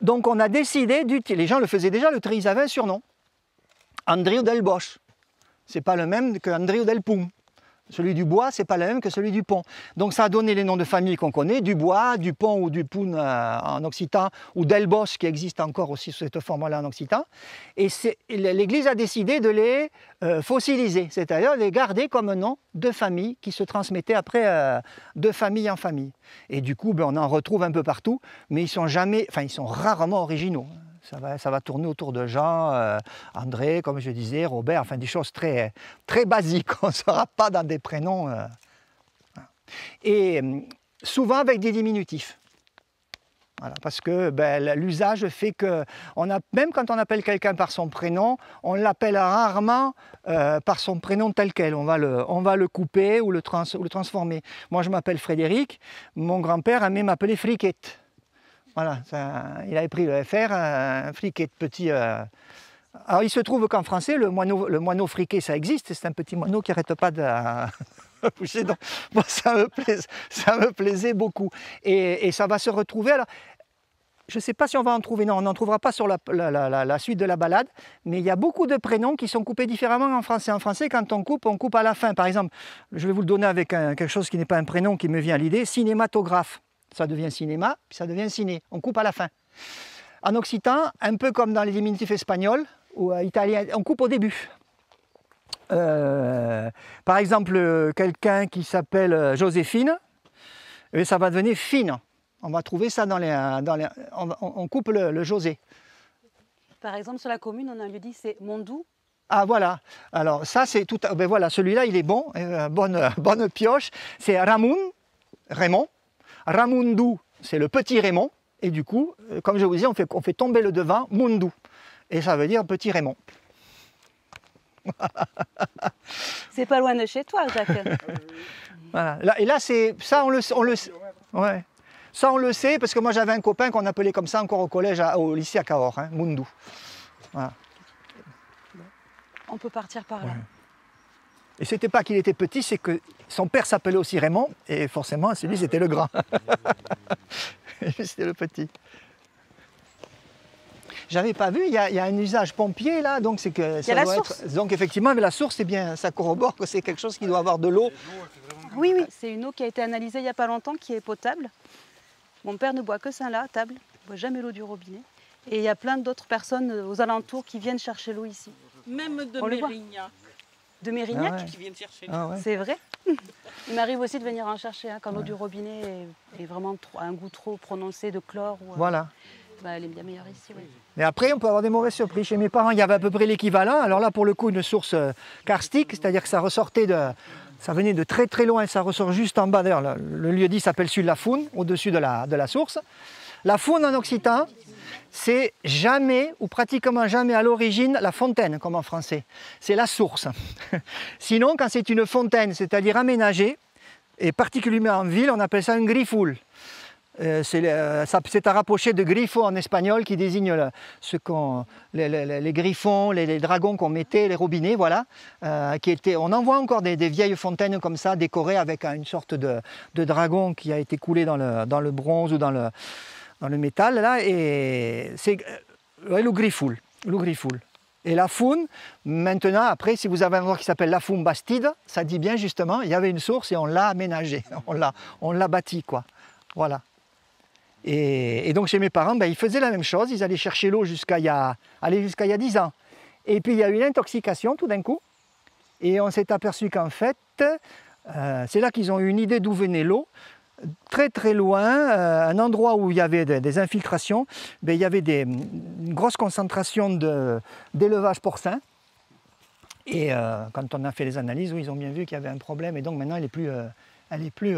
Donc on a décidé d'utiliser, les gens le faisaient déjà, le tri, ils avaient un surnom. Andriou del Bosch. C'est pas le même que del celui du bois, n'est pas le même que celui du pont. Donc ça a donné les noms de famille qu'on connaît, du bois, du pont ou du poun euh, en occitan, ou d'Elbos qui existe encore aussi sous cette forme-là en occitan. Et l'Église a décidé de les euh, fossiliser, c'est-à-dire les garder comme nom de famille qui se transmettait après euh, de famille en famille. Et du coup, ben, on en retrouve un peu partout, mais ils sont jamais, enfin ils sont rarement originaux. Ça va, ça va tourner autour de Jean, euh, André, comme je disais, Robert, enfin des choses très, très basiques. On ne sera pas dans des prénoms. Euh. Et euh, souvent avec des diminutifs. parce que ben, l'usage fait que a, même quand on appelle quelqu'un par son prénom, on l'appelle rarement par son prénom tel quel. On va le, on va le couper ou le, transformer. Moi, je m'appelle Frédéric. Mon grand-père même m'appeler Friquette. Voilà, il avait pris le FR, un friqué de petit. Euh, alors il se trouve qu'en français, le moineau, le friquet, ça existe, c'est un petit moineau qui n'arrête pas de. pousser. Euh, Donc, ça, me plaisait, ça me plaisait beaucoup. Et, ça va se retrouver. Alors, je ne sais pas si on va en trouver, non, on n'en trouvera pas sur la, suite de la balade, mais il y a beaucoup de prénoms qui sont coupés différemment en français. En français, quand on coupe, on coupe à la fin. Par exemple, je vais vous le donner avec quelque chose qui n'est pas un prénom qui me vient à l'idée, cinématographe ça devient cinéma, puis ça devient ciné. On coupe à la fin. En occitan, un peu comme dans les diminutifs espagnols ou euh, italiens, on coupe au début. Euh, par exemple, euh, quelqu'un qui s'appelle Joséphine, et eh ça va devenir fine. On va trouver ça dans les. on, coupe le, José. Par exemple, sur la commune, on a un lieu dit c'est Mondou. Ah voilà, alors ça c'est tout. Ah, ben voilà, celui-là il est bon, eh, bonne, bonne pioche. C'est Ramon. Raymond, Ramundu, c'est le petit Raymond. Et du coup, euh, comme je vous dis, on fait, fait tomber le devant, Mundu. Et ça veut dire petit Raymond. c'est pas loin de chez toi, Jacques. voilà. et là, c'est ça, on le, on le sait. Ouais. Ça, on le sait, parce que moi, j'avais un copain qu'on appelait comme ça encore au collège, au lycée à Cahors, hein, Mundu. On peut partir par là. Et ce n'était pas qu'il était petit, c'est que son père s'appelait aussi Raymond, et forcément, celui ci était le grand. c'était le petit. J'avais pas vu, il y, a un usage pompier là, donc c'est que ça doit source. Être... Donc effectivement, mais la source, eh bien, ça corrobore que c'est quelque chose qui doit avoir de l'eau. Oui, oui, c'est une eau qui a été analysée il n'y a pas longtemps, qui est potable. Mon père ne boit que ça là, à table, il ne boit jamais l'eau du robinet. Et il y a plein d'autres personnes euh, aux alentours qui viennent chercher l'eau ici. Même de Mérignac. De Mérignac ah qui chercher. Ah C'est vrai. Il m'arrive aussi de venir en chercher quand l'eau du robinet est, vraiment un goût trop prononcé de chlore. Euh, voilà. Bah, elle est bien meilleure ici. oui. Mais après, on peut avoir des mauvaises surprises. Chez mes parents, il y avait à peu près l'équivalent. Alors là, pour le coup, une source euh, karstique, c'est-à-dire que ça ressortait de, ça venait de très très loin, ça ressort juste en bas. D'ailleurs, le lieu dit s'appelle sud la Foune, au-dessus de la, de la source. La Foune en occitan, c'est jamais ou pratiquement jamais à l'origine la fontaine comme en français, c'est la source. Sinon, quand c'est une fontaine, c'est-à-dire aménagée, et particulièrement en ville, on appelle ça un griffoul. Euh, c'est un à rapprocher de griffo en espagnol qui désigne ce les, griffons, les, dragons qu'on mettait, les robinets, voilà. Euh, qui étaient, on en voit encore des, vieilles fontaines comme ça, décorées avec hein, une sorte de, dragon qui a été coulé dans le bronze ou dans le, dans le métal, là, et c'est euh, le griffoul, Et la faune, maintenant, après, si vous avez un endroit qui s'appelle la faune bastide, ça dit bien justement, il y avait une source et on l'a aménagée, on l'a, on l'a bâtie, quoi. Voilà. Et, donc chez mes parents, ben, ils faisaient la même chose, ils allaient chercher l'eau jusqu'à il, y a, aller jusqu'à il y a 10 ans. Et puis il y a eu une intoxication tout d'un coup, et on s'est aperçu qu'en fait, euh, c'est là qu'ils ont eu une idée d'où venait l'eau très très loin, euh, un endroit où il y avait des, infiltrations, il y avait des, une grosse concentration d'élevage porcin. Et euh, quand on a fait les analyses, ils ont bien vu qu'il y avait un problème et donc maintenant elle est plus, euh, elle est plus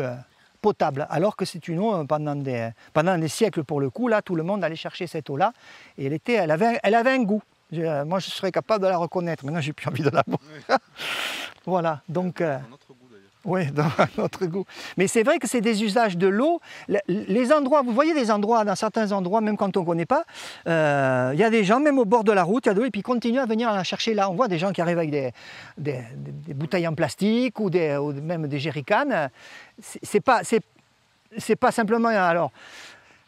potable. Alors que c'est une eau pendant des, pendant des siècles pour le coup, là tout le monde allait chercher cette eau-là et elle, était, elle, avait, elle avait un goût. moi je serais capable de la reconnaître, maintenant j'ai plus envie de la boire. voilà, donc... Oui, dans notre goût. Mais c'est vrai que c'est des usages de l'eau. Les endroits, vous voyez des endroits, dans certains endroits, même quand on ne connaît pas, euh, il y a des gens, même au bord de la route, il y a de et puis ils continuent à venir la chercher là. On voit des gens qui arrivent avec des, des, bouteilles en plastique ou, des, même des jerrycans. C'est pas, pas simplement. Alors,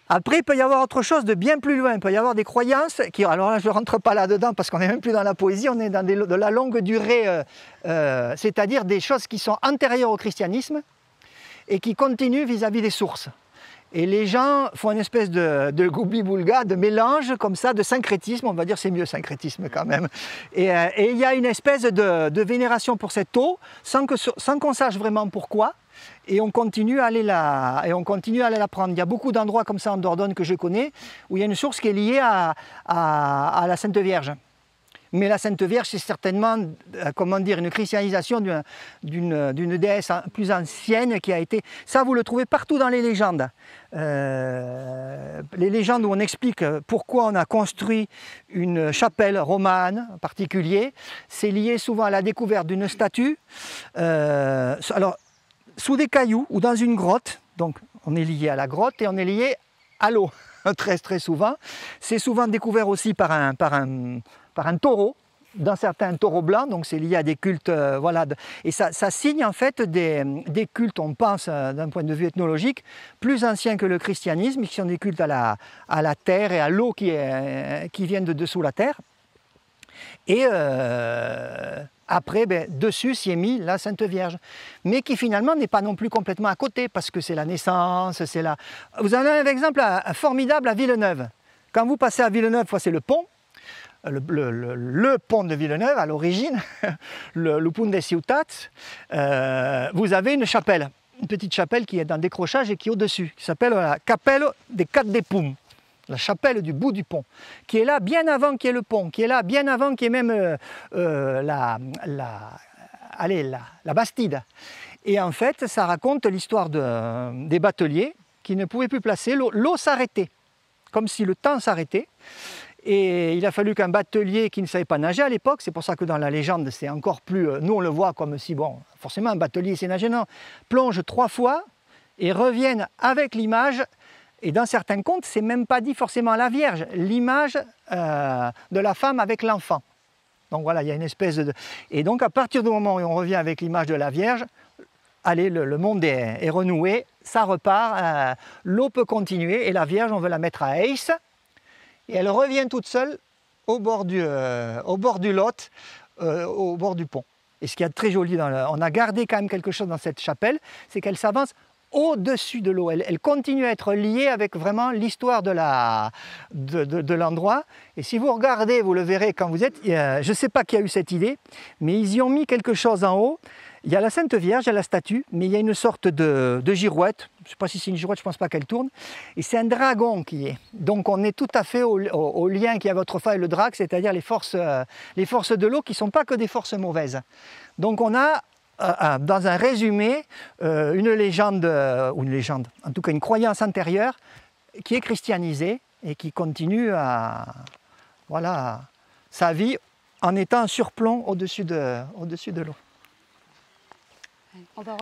après, il peut y avoir autre chose de bien plus loin. Il peut y avoir des croyances qui, alors là, je ne rentre pas là-dedans parce qu'on n'est même plus dans la poésie, on est dans de la longue durée, euh, euh, c'est-à-dire des choses qui sont antérieures au christianisme et qui continuent vis-à-vis des sources. Et les gens font une espèce de, de goubli-boulga, de mélange comme ça, de syncrétisme, on va dire c'est mieux syncrétisme quand même. Et euh, il y a une espèce de, vénération pour cette eau, sans qu'on sans qu'on sache vraiment pourquoi, et on continue à aller la, et on continue à aller prendre. Il y a beaucoup d'endroits comme ça en Dordogne que je connais où il y a une source qui est liée à, la Sainte Vierge. Mais la Sainte Vierge, c'est certainement euh, comment dire, une christianisation d'une déesse plus ancienne qui a été... Ça, vous le trouvez partout dans les légendes. Euh, les légendes où on explique pourquoi on a construit une chapelle romane en particulier, c'est lié souvent à la découverte d'une statue. Euh, alors, sous des cailloux ou dans une grotte. Donc on est lié à la grotte et on est lié à l'eau, très très souvent. C'est souvent découvert aussi par un, par un, par un taureau, dans certains taureaux blancs, donc c'est lié à des cultes, euh, voilà, et ça, signe en fait des, des cultes, on pense euh, d'un point de vue ethnologique, plus anciens que le christianisme, qui sont des cultes à la, à la terre et à l'eau qui, qui viennent de dessous la terre. Et euh, après, ben, dessus s'y est mis la Sainte Vierge, mais qui finalement n'est pas non plus complètement à côté, parce que c'est la naissance, c'est là. Vous en avez un exemple formidable à Villeneuve. Quand vous passez à Villeneuve, c'est le pont, le, pont de Villeneuve à l'origine, le pont des Ciutats, euh, vous avez une chapelle, une petite chapelle qui est le décrochage et qui est au-dessus, qui s'appelle la Capelle des Quatre des poumes la chapelle du bout du pont, qui est là bien avant qu'il y ait le pont, qui est là bien avant qu'il y ait même euh, euh, la, la, Bastide. Et en fait, ça raconte l'histoire euh, des bateliers qui ne pouvaient plus placer, l'eau, l'eau s'arrêtait, comme si le temps s'arrêtait. Et il a fallu qu'un batelier qui ne savait pas nager à l'époque, c'est pour ça que dans la légende, c'est encore plus. Nous, on le voit comme si, bon, forcément, un batelier sait nager. Non, plonge trois fois et revienne avec l'image et dans certains contes, c'est même pas dit forcément à la Vierge, l'image euh, de la femme avec l'enfant. Donc voilà, il y a une espèce de... Et donc à partir du moment où on revient avec l'image de la Vierge, allez, le, monde est, renoué, ça repart, euh, l'eau peut continuer, et la Vierge, on veut la mettre à Ace, et elle revient toute seule au bord du, euh, au bord du Lot, au bord du pont. Et ce qu'il y a de très joli, dans on a gardé quand même quelque chose dans cette chapelle, c'est qu'elle s'avance au-dessus de l'eau. Elle, continue à être liée avec vraiment l'histoire de, la, de, l'endroit. Et si vous regardez, vous le verrez quand vous êtes, euh, je ne sais pas qui a eu cette idée, mais ils y ont mis quelque chose en haut. Il y a la Sainte Vierge, il y a la statue, mais il y a une sorte de, girouette. Je ne sais pas si c'est une girouette, je ne pense pas qu'elle tourne. Et c'est un dragon qui est. Donc on est tout à fait au, lien qu'il y votre votre et le drac, c'est-à-dire les forces, euh, les forces de l'eau qui ne sont pas que des forces mauvaises. Donc on a ah, ah, dans un résumé euh, une légende, ou euh, une légende, en tout cas une croyance antérieure qui est christianisée et qui continue à, voilà, sa vie en étant surplomb au-dessus de, au de l'eau.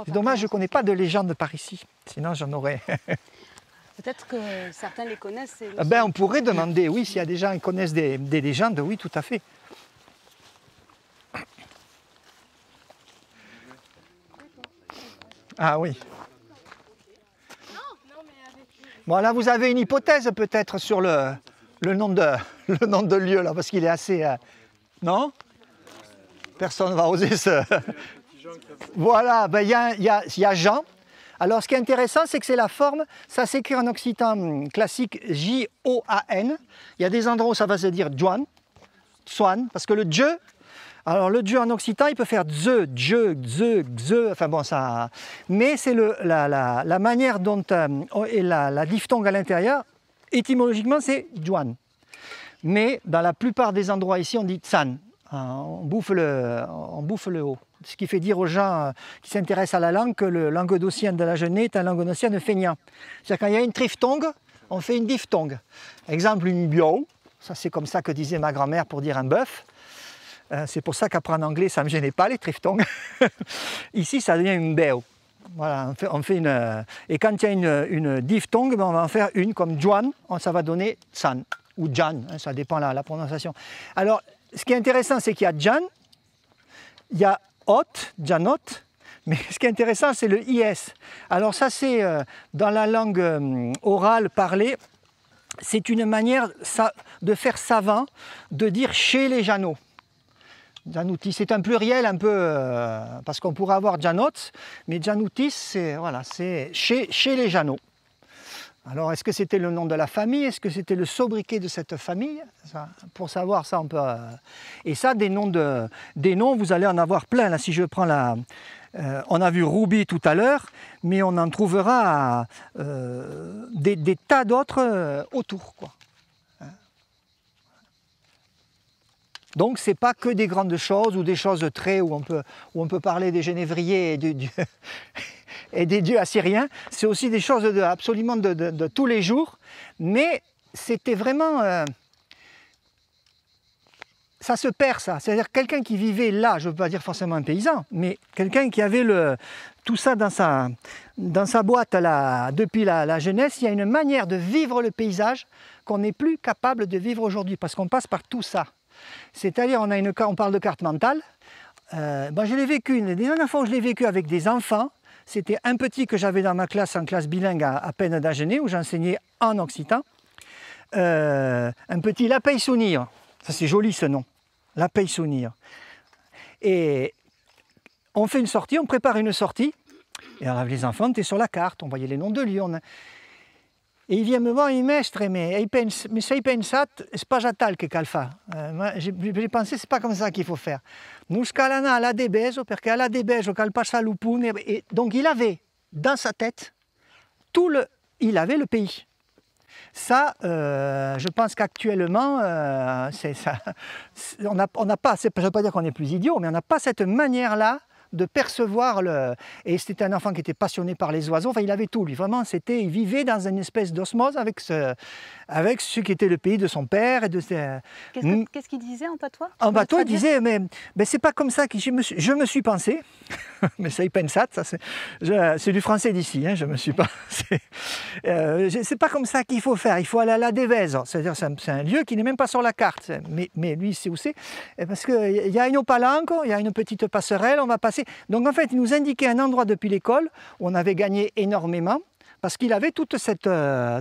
dommage, je ne connais pas de légende par ici, sinon j'en aurais. Peut-être que certains les connaissent. Ah ben, on pourrait demander, oui, s'il y a des gens qui connaissent des légendes, oui, tout à fait. Ah oui. Bon, là, vous avez une hypothèse peut-être sur le, le, nom de, le nom de lieu, là, parce qu'il est assez... Euh, non Personne ne va oser ce... Voilà, ben, il y, a, Jean. Alors, ce qui est intéressant, c'est que c'est la forme. Ça s'écrit en occitan classique J-O-A-N. Il y a des endroits où ça va se dire Juan, Swan, parce que le Dieu alors le dieu en occitan, il peut faire ze, dieu, ze, ze, enfin bon ça... Mais c'est la, manière dont... Euh, oh, et la, la, diphtongue à l'intérieur, étymologiquement c'est juan. Mais dans la plupart des endroits ici, on dit tsan. Euh, on bouffe, le, on bouffe le haut. Ce qui fait dire aux gens euh, qui s'intéressent à la langue que le languedocien de la Genée est un languedocien feignant. C'est-à-dire quand il y a une triphtongue, on fait une diphtongue. Exemple, une bio, ça c'est comme ça que disait ma grand-mère pour dire un bœuf. Euh, c'est pour ça qu'apprendre anglais, ça ne me gênait pas, les triftons. Ici, ça devient une beo. Voilà, on fait, une... Euh, et quand il y a une, une diphtongue, ben, on va en faire une comme Juan, ça va donner San ou Jan, hein, ça dépend la, la prononciation. Alors, ce qui est intéressant, c'est qu'il y a Jan, il y a Hot, Janot, mais ce qui est intéressant, c'est le IS. Alors ça, c'est euh, dans la langue orale parlée, c'est une manière ça, de faire savant, de dire chez les Janots. Janutis, c'est un pluriel un peu, euh, parce qu'on pourrait avoir Janot, mais Janutis, c'est chez, chez les Janots. Alors, est-ce que c'était le nom de la famille Est-ce que c'était le sobriquet de cette famille Pour savoir ça, on peut... Euh, et ça, des noms, de... des noms, vous allez en avoir plein. Là, si je prends la... Euh, on a vu Ruby tout à l'heure, mais on en trouvera des, des, tas d'autres autour. Quoi. Donc c'est pas que des grandes choses ou des choses très où on peut, où on peut parler des Génévriers et, et des dieux assyriens, c'est aussi des choses absolument de, tous les jours, mais c'était vraiment... Euh, ça se perd ça, c'est-à-dire quelqu'un qui vivait là, je ne veux pas dire forcément un paysan, mais quelqu'un qui avait le, tout ça dans sa, dans sa boîte là, depuis la, la jeunesse, il y a une manière de vivre le paysage qu'on n'est plus capable de vivre aujourd'hui, parce qu'on passe par tout ça. C'est-à-dire, on, on parle de carte mentale. Euh, je l'ai vécu, une, des fois où je l'ai vécu avec des enfants, c'était un petit que j'avais dans ma classe, en classe bilingue à, peine d'Agenais, où j'enseignais en occitan. Euh, un petit Lapey Sounir. Ça, c'est joli ce nom. Lapey Sounir. Et on fait une sortie, on prépare une sortie. Et alors, les enfants étaient sur la carte, on voyait les noms de lieux. Et il vient me voir, il mais il pense, mais il pense ça, c'est pas j'attal que Kalfa. Euh, j'ai pensé, c'est pas comme ça qu'il faut faire. Nous à la parce qu'à la qu'elle passe et donc il avait dans sa tête tout le, il avait le pays. Ça, euh, je pense qu'actuellement, euh, on n'a pas, je ne veux pas dire qu'on est plus idiot, mais on n'a pas cette manière-là de percevoir le. Et c'était un enfant qui était passionné par les oiseaux. Enfin, il avait tout, lui. Vraiment, c'était. Il vivait dans une espèce d'osmose avec ce, avec ce qui était le pays de son père et de ses... Euh, qu'est-ce qu'il disait en patois En patois, il disait, mais, c'est pas comme ça que je me suis, pensé, mais ça, il ça c'est du français d'ici, hein, je me suis pensé. Euh, c'est pas comme ça qu'il faut faire, il faut aller à la Dévèze, c'est-à-dire c'est un, lieu qui n'est même pas sur la carte, mais, lui, c'est où c'est, eh, parce qu'il y a une palanque, il y a une petite passerelle, on va passer. Donc en fait, il nous indiquait un endroit depuis l'école où on avait gagné énormément, parce qu'il avait toute cette... Euh,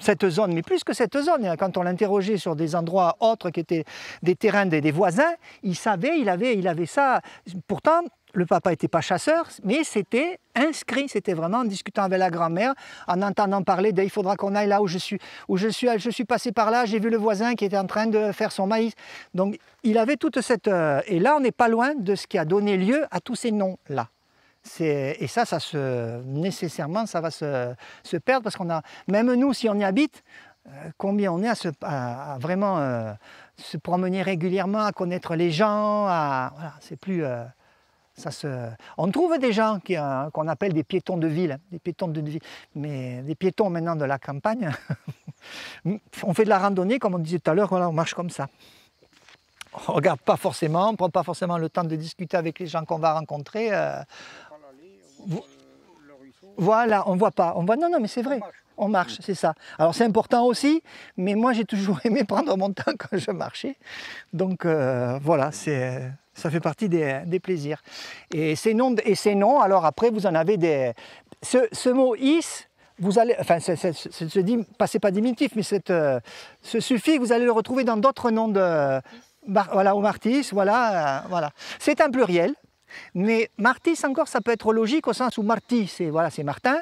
cette zone, mais plus que cette zone, hein, quand on l'interrogeait sur des endroits autres qui étaient des terrains des, voisins, il savait, il avait, il avait ça. Pourtant, le papa n'était pas chasseur, mais c'était inscrit, c'était vraiment en discutant avec la grand-mère, en entendant parler de, il faudra qu'on aille là où je suis, où je suis, je suis passé par là, j'ai vu le voisin qui était en train de faire son maïs. Donc il avait toute cette... Euh, et là, on n'est pas loin de ce qui a donné lieu à tous ces noms-là. Et ça, ça se, nécessairement, ça va se, perdre parce qu'on a, même nous, si on y habite, euh, combien on est à, vraiment euh, se promener régulièrement, à connaître les gens, c'est plus. Euh, ça se... On trouve des gens qu'on appelle des piétons de ville, des piétons de ville, mais des piétons maintenant de la campagne. on fait de la randonnée, comme on disait tout à l'heure, voilà, on marche comme ça on regarde pas forcément, on prend pas forcément le temps de discuter avec les gens qu'on va rencontrer. Voilà, on voit pas. On voit. Non, non, mais c'est vrai. On marche, c'est ça. Alors c'est important aussi, mais moi j'ai toujours aimé prendre mon temps quand je marchais. Donc euh, voilà, c'est ça fait partie des, plaisirs. Et ces noms, et ces noms, alors après vous en avez des. Ce, mot is, vous allez, enfin c'est, c'est, pas diminutif, mais cette, euh, ce suffit vous allez le retrouver dans d'autres noms de, voilà, au martis, voilà, euh, voilà. C'est un pluriel. Mais Martis, encore, ça peut être logique au sens où Marty, c'est voilà, Martin,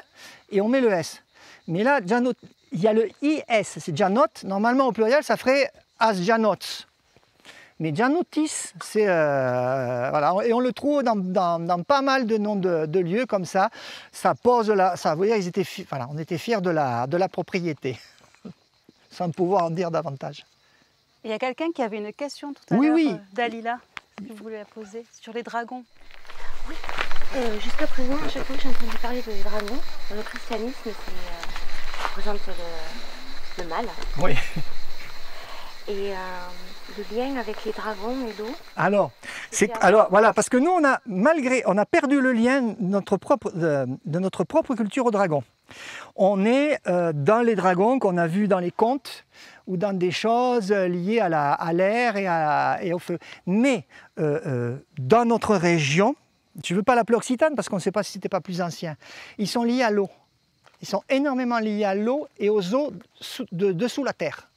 et on met le S. Mais là, il y a le IS, c'est Janot. Normalement, au pluriel, ça ferait As Janots. Mais Janotis, c'est. Euh, voilà, et on le trouve dans, dans, pas mal de noms de, lieux comme ça. Ça pose la. Ça, vous voyez, ils étaient, on était fiers de la, de la propriété, sans pouvoir en dire davantage. Il y a quelqu'un qui avait une question tout à l'heure, oui. Euh, Dalila. Je vous voulez la poser, sur les dragons. Oui, euh, jusqu'à présent, à chaque fois que j'ai entendu parler des dragons, le christianisme qui euh, représente le, mal. Oui. Et euh, le lien avec les dragons et l'eau. Alors, alors voilà parce que nous on a malgré on a perdu le lien de notre propre culture aux dragons. On est dans les dragons qu'on a vus dans les contes, ou dans des choses liées à l'air et et, et, au feu. Mais euh, euh, dans notre région, je ne veux pas l'appeler occitane parce qu'on ne sait pas si ce pas plus ancien, ils sont liés à l'eau. Ils sont énormément liés à l'eau et aux eaux de, dessous la terre.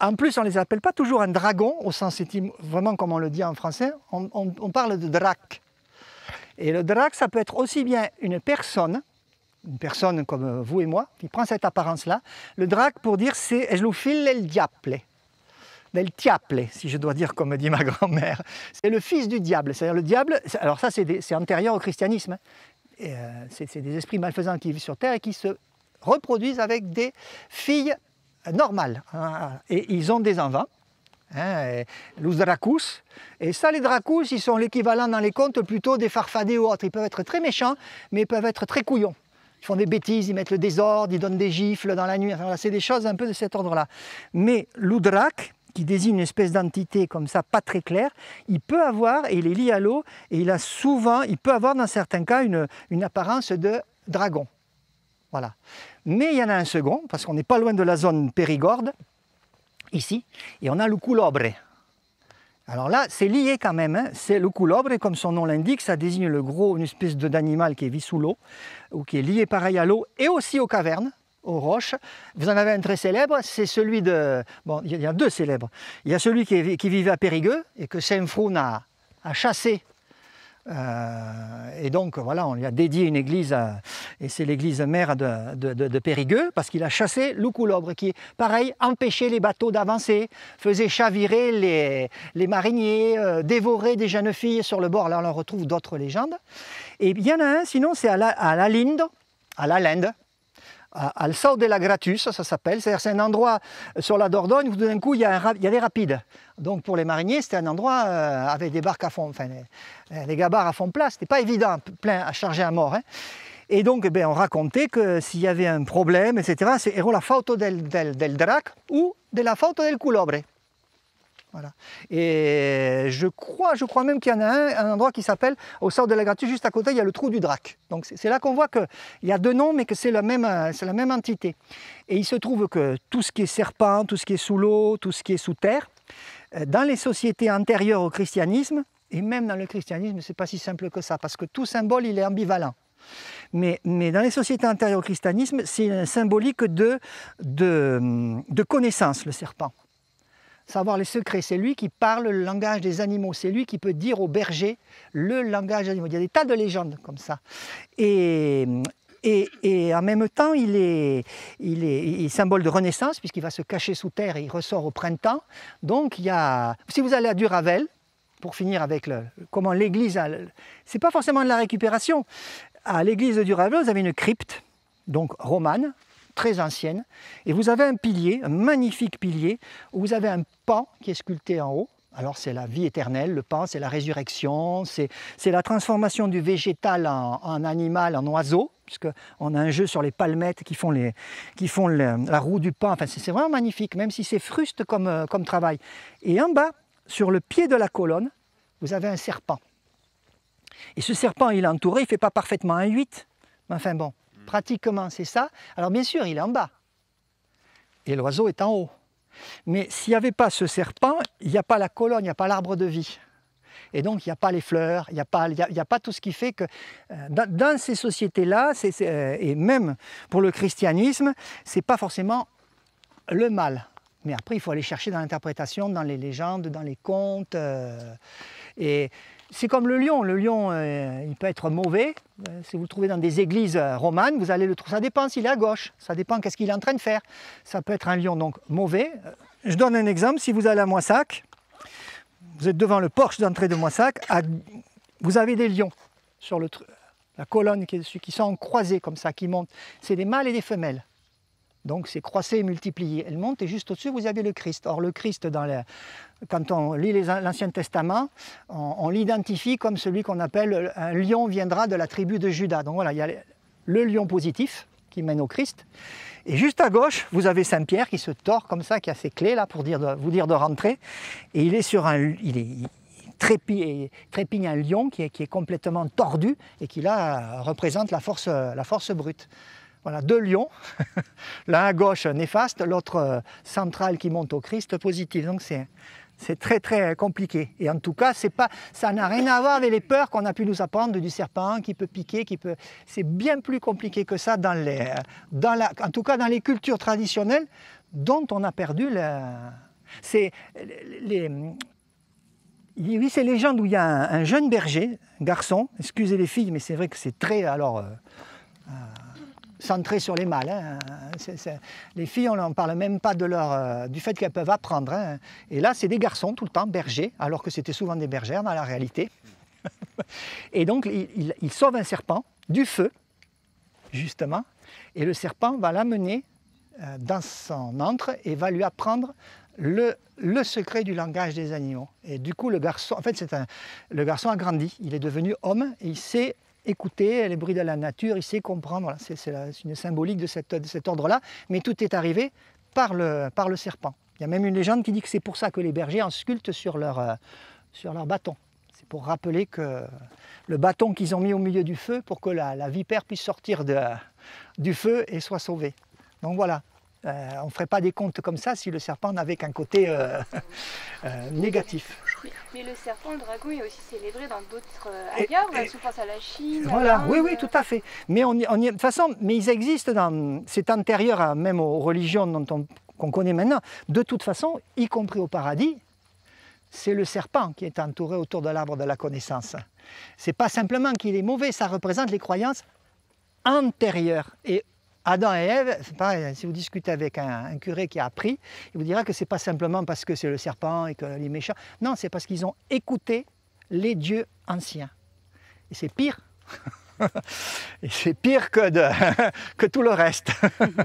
En plus, on ne les appelle pas toujours un dragon, au sens vraiment comme on le dit en français, on, on parle de drac. Et le drac, ça peut être aussi bien une personne une personne comme vous et moi, qui prend cette apparence-là, le drac pour dire c'est je lo fil le diable, del diable, si je dois dire comme dit ma grand-mère. C'est le fils du diable, c'est-à-dire le diable, alors ça c'est antérieur au christianisme, euh, c'est des esprits malfaisants qui vivent sur Terre et qui se reproduisent avec des filles normales. Hein. et ils ont des enfants, Hein, los dracus. Et ça, les dracus, ils sont l'équivalent dans les contes plutôt des farfadés ou autres. Ils peuvent être très méchants, mais ils peuvent être très couillons ils font des bêtises, ils mettent le désordre, ils donnent des gifles dans la nuit, c'est des choses un peu de cet ordre-là. Mais l'oudrac, qui désigne une espèce d'entité comme ça, pas très claire, il peut avoir, et il est lié à l'eau, et il a souvent, il peut avoir dans certains cas une, une apparence de dragon. Voilà. Mais il y en a un second, parce qu'on n'est pas loin de la zone périgorde, ici, et on a le coulobre. Alors là, c'est lié quand même. Hein. C'est le coulobre, et comme son nom l'indique, ça désigne le gros, une espèce d'animal qui vit sous l'eau, ou qui est lié pareil à l'eau, et aussi aux cavernes, aux roches. Vous en avez un très célèbre, c'est celui de... Bon, il y a deux célèbres. Il y a celui qui, vivait à Périgueux, et que Saint-Froun a chassé euh, et donc, voilà, on lui a dédié une église, et c'est l'église mère de, Périgueux, parce qu'il a chassé le coulobre, qui, pareil, empêchait les bateaux d'avancer, faisait chavirer les, mariniers, euh, dévorait des jeunes filles sur le bord. Là, on retrouve d'autres légendes. Et il y en a un, sinon, c'est à la Linde, à la Linde, al Sao de la Gratus, ça, s'appelle. cest un endroit euh, sur la Dordogne où d'un coup il y, a y, des rapides. Donc pour les mariniers, c'était un endroit euh, avec des barques à fond, enfin les, gabarres à fond plat, n'était pas évident, plein à charger à mort. Hein. Et donc, eh ben, on racontait que s'il y avait un problème, etc., c'est la faute del, del drac ou de la faute del culobre. Et je crois, je crois même qu'il y en a un, endroit qui s'appelle, au sort de la gratitude juste à côté, il y a le trou du Drac. Donc c'est là qu'on voit qu'il y a deux noms, mais que c'est la, même, euh, la même entité. Et il se trouve que tout ce qui est serpent, tout ce qui est sous l'eau, tout ce qui est sous terre, euh, dans les sociétés antérieures au christianisme, et même dans le christianisme, c'est pas si simple que ça, parce que tout symbole, il est ambivalent. Mais, mais, dans les sociétés antérieures au christianisme, c'est symbolique de, hum, de connaissance, le serpent savoir les secrets. C'est lui qui parle le langage des animaux. C'est lui qui peut dire aux bergers le langage des animaux. Il y a des tas de légendes comme ça. Et, et, en même temps, il est, il est, symbole de renaissance puisqu'il va se cacher sous terre et il ressort au printemps. Donc, il y a, si vous allez à Duravel, pour finir avec le, comment l'Église Ce C'est pas forcément de la récupération. À l'Église de Duravel, vous avez une crypte, donc romane, très ancienne. Et vous avez un pilier, un magnifique pilier, où vous avez un pan qui est sculpté en haut. Alors c'est la vie éternelle, le pan, c'est la résurrection, c'est la transformation du végétal en, animal, en oiseau, puisqu'on a un jeu sur les palmettes qui font, les, qui font la roue du pan. Enfin, c'est vraiment magnifique, même si c'est fruste comme, euh, comme travail. Et en bas, sur le pied de la colonne, vous avez un serpent. Et ce serpent, il est entouré, il ne fait pas parfaitement un 8, mais enfin bon, Mm. Pratiquement, c'est ça. Alors bien sûr, il est en bas. Et l'oiseau est en haut. Mais s'il n'y avait pas ce serpent, il n'y a pas la colonne, il n'y a pas l'arbre de vie. Et donc, il n'y a pas les fleurs, il n'y a, pas, a, pas tout ce qui fait que euh, dans, ces sociétés-là, euh, et même pour le christianisme, ce n'est pas forcément le mal. Mais après, il faut aller chercher dans l'interprétation, dans les légendes, dans les contes. Euh, et c'est comme le lion. Le lion, euh, il peut être mauvais. Euh, si vous le trouvez dans des églises euh, romanes, vous allez le trouver. Ça dépend s'il est à gauche. Ça dépend qu'est-ce qu'il est en train de faire. Ça peut être un lion donc mauvais. Je donne un exemple. Si vous allez à Moissac, vous êtes devant le porche d'entrée de Moissac, vous avez des lions sur le la colonne qui qui sont croisés comme ça, qui montent. C'est des mâles et des femelles. Donc c'est croissé et multiplié. Elle monte et juste au-dessus, vous avez le Christ. Or le Christ, dans quand on lit l'Ancien Testament, on, l'identifie comme celui qu'on appelle euh, un lion viendra de la tribu de Judas. Donc voilà, il y a le lion positif qui mène au Christ. Et juste à gauche, vous avez Saint Pierre qui se tord comme ça, qui a ses clés là pour vous dire de rentrer. Et il est sur un, il est, trépigne, un lion qui est, qui est, complètement tordu et qui là représente la force, la force brute. Voilà, deux lions, l'un à gauche néfaste, l'autre euh, central qui monte au Christ positif. Donc c'est c'est très très compliqué. Et en tout cas, c'est pas, ça n'a rien à voir avec les peurs qu'on a pu nous apprendre du serpent qui peut piquer, qui peut. C'est bien plus compliqué que ça dans les, dans la, en tout cas dans les cultures traditionnelles dont on a perdu la. C'est les. Oui, c'est légende où il y a un, jeune berger, garçon, excusez les filles, mais c'est vrai que c'est très alors euh, centré sur les mâles. Hein. Les filles, on ne parle même pas de leur, euh, du fait qu'elles peuvent apprendre. Hein. Et là, c'est des garçons tout le temps, bergers, alors que c'était souvent des bergères dans la réalité. et donc, il, il, sauve un serpent du feu, justement, et le serpent va l'amener euh, dans son antre et va lui apprendre le, le, secret du langage des animaux. Et du coup, le garçon, en fait, un, le garçon a grandi, il est devenu homme et il sait écouter les bruits de la nature, il sait comprendre. c'est une symbolique de, cet ordre-là. Mais tout est arrivé par le, serpent. Il y a même une légende qui dit que c'est pour ça que les bergers en sculptent sur leur, euh, sur leur bâton. C'est pour rappeler que le bâton qu'ils ont mis au milieu du feu pour que la, vipère puisse sortir du feu et soit sauvée. Donc voilà, euh, on ne ferait pas des comptes comme ça si le serpent n'avait qu'un côté euh, euh, négatif. Mais le serpent, le dragon, est aussi célébré dans d'autres ailleurs, à la Chine. Voilà, oui, oui, tout à fait. Mais on, de façon, mais ils existent dans. C'est antérieur même aux religions dont qu'on connaît maintenant. De toute façon, y compris au paradis, c'est le serpent qui est entouré autour de l'arbre de la connaissance. C'est pas simplement qu'il est mauvais, ça représente les croyances antérieures et Adam et Ève, hein, si vous discutez avec un, curé qui a appris, il vous dira que c'est pas simplement parce que c'est le serpent et que les méchants. Non, c'est parce qu'ils ont écouté les dieux anciens. Et c'est pire. et c'est pire que, de, que tout le reste.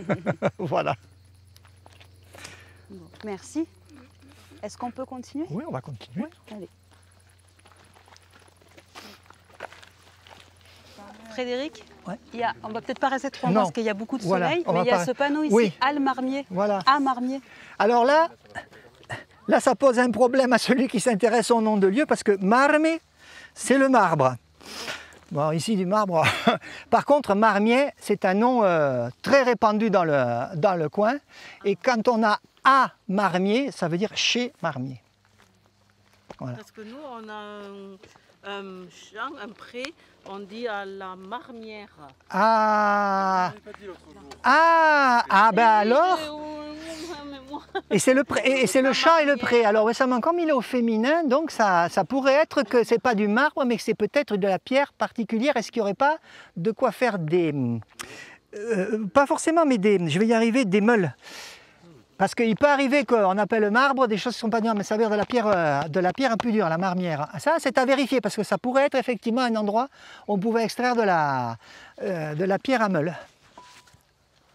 voilà. merci. Est-ce qu'on peut continuer Oui, on va continuer. allez. Frédéric on ne va peut-être pas rester trop parce qu'il y a beaucoup de soleil, mais il y a ce panneau ici, Al-Marmier, Voilà. marmier Alors là, là, ça pose un problème à celui qui s'intéresse au nom de lieu, parce que Marmier, c'est le marbre. Bon, ici du marbre. Par contre, marmier, c'est un nom euh, très répandu dans le, dans le coin. Et quand on a à marmier, ça veut dire chez marmier. Parce que nous, on a un euh, champ, un pré, on dit à la marmière. Ah Ah Ah ben alors et c'est le, et c'est le chat et le pré. Alors récemment, comme il est au féminin, donc ça, ça pourrait être que c'est pas du marbre, mais que c'est peut-être de la pierre particulière. Est-ce qu'il n'y aurait pas de quoi faire des, euh, pas forcément, mais des, je vais y arriver, des meules. Parce qu'il peut arriver qu'on appelle le marbre des choses qui ne sont pas dures, mais ça veut dire de la pierre, euh, de la pierre dure, la marmière. Ah, ça, c'est à vérifier, parce que ça pourrait être effectivement un endroit où on pouvait extraire de la, euh, de la pierre à meule.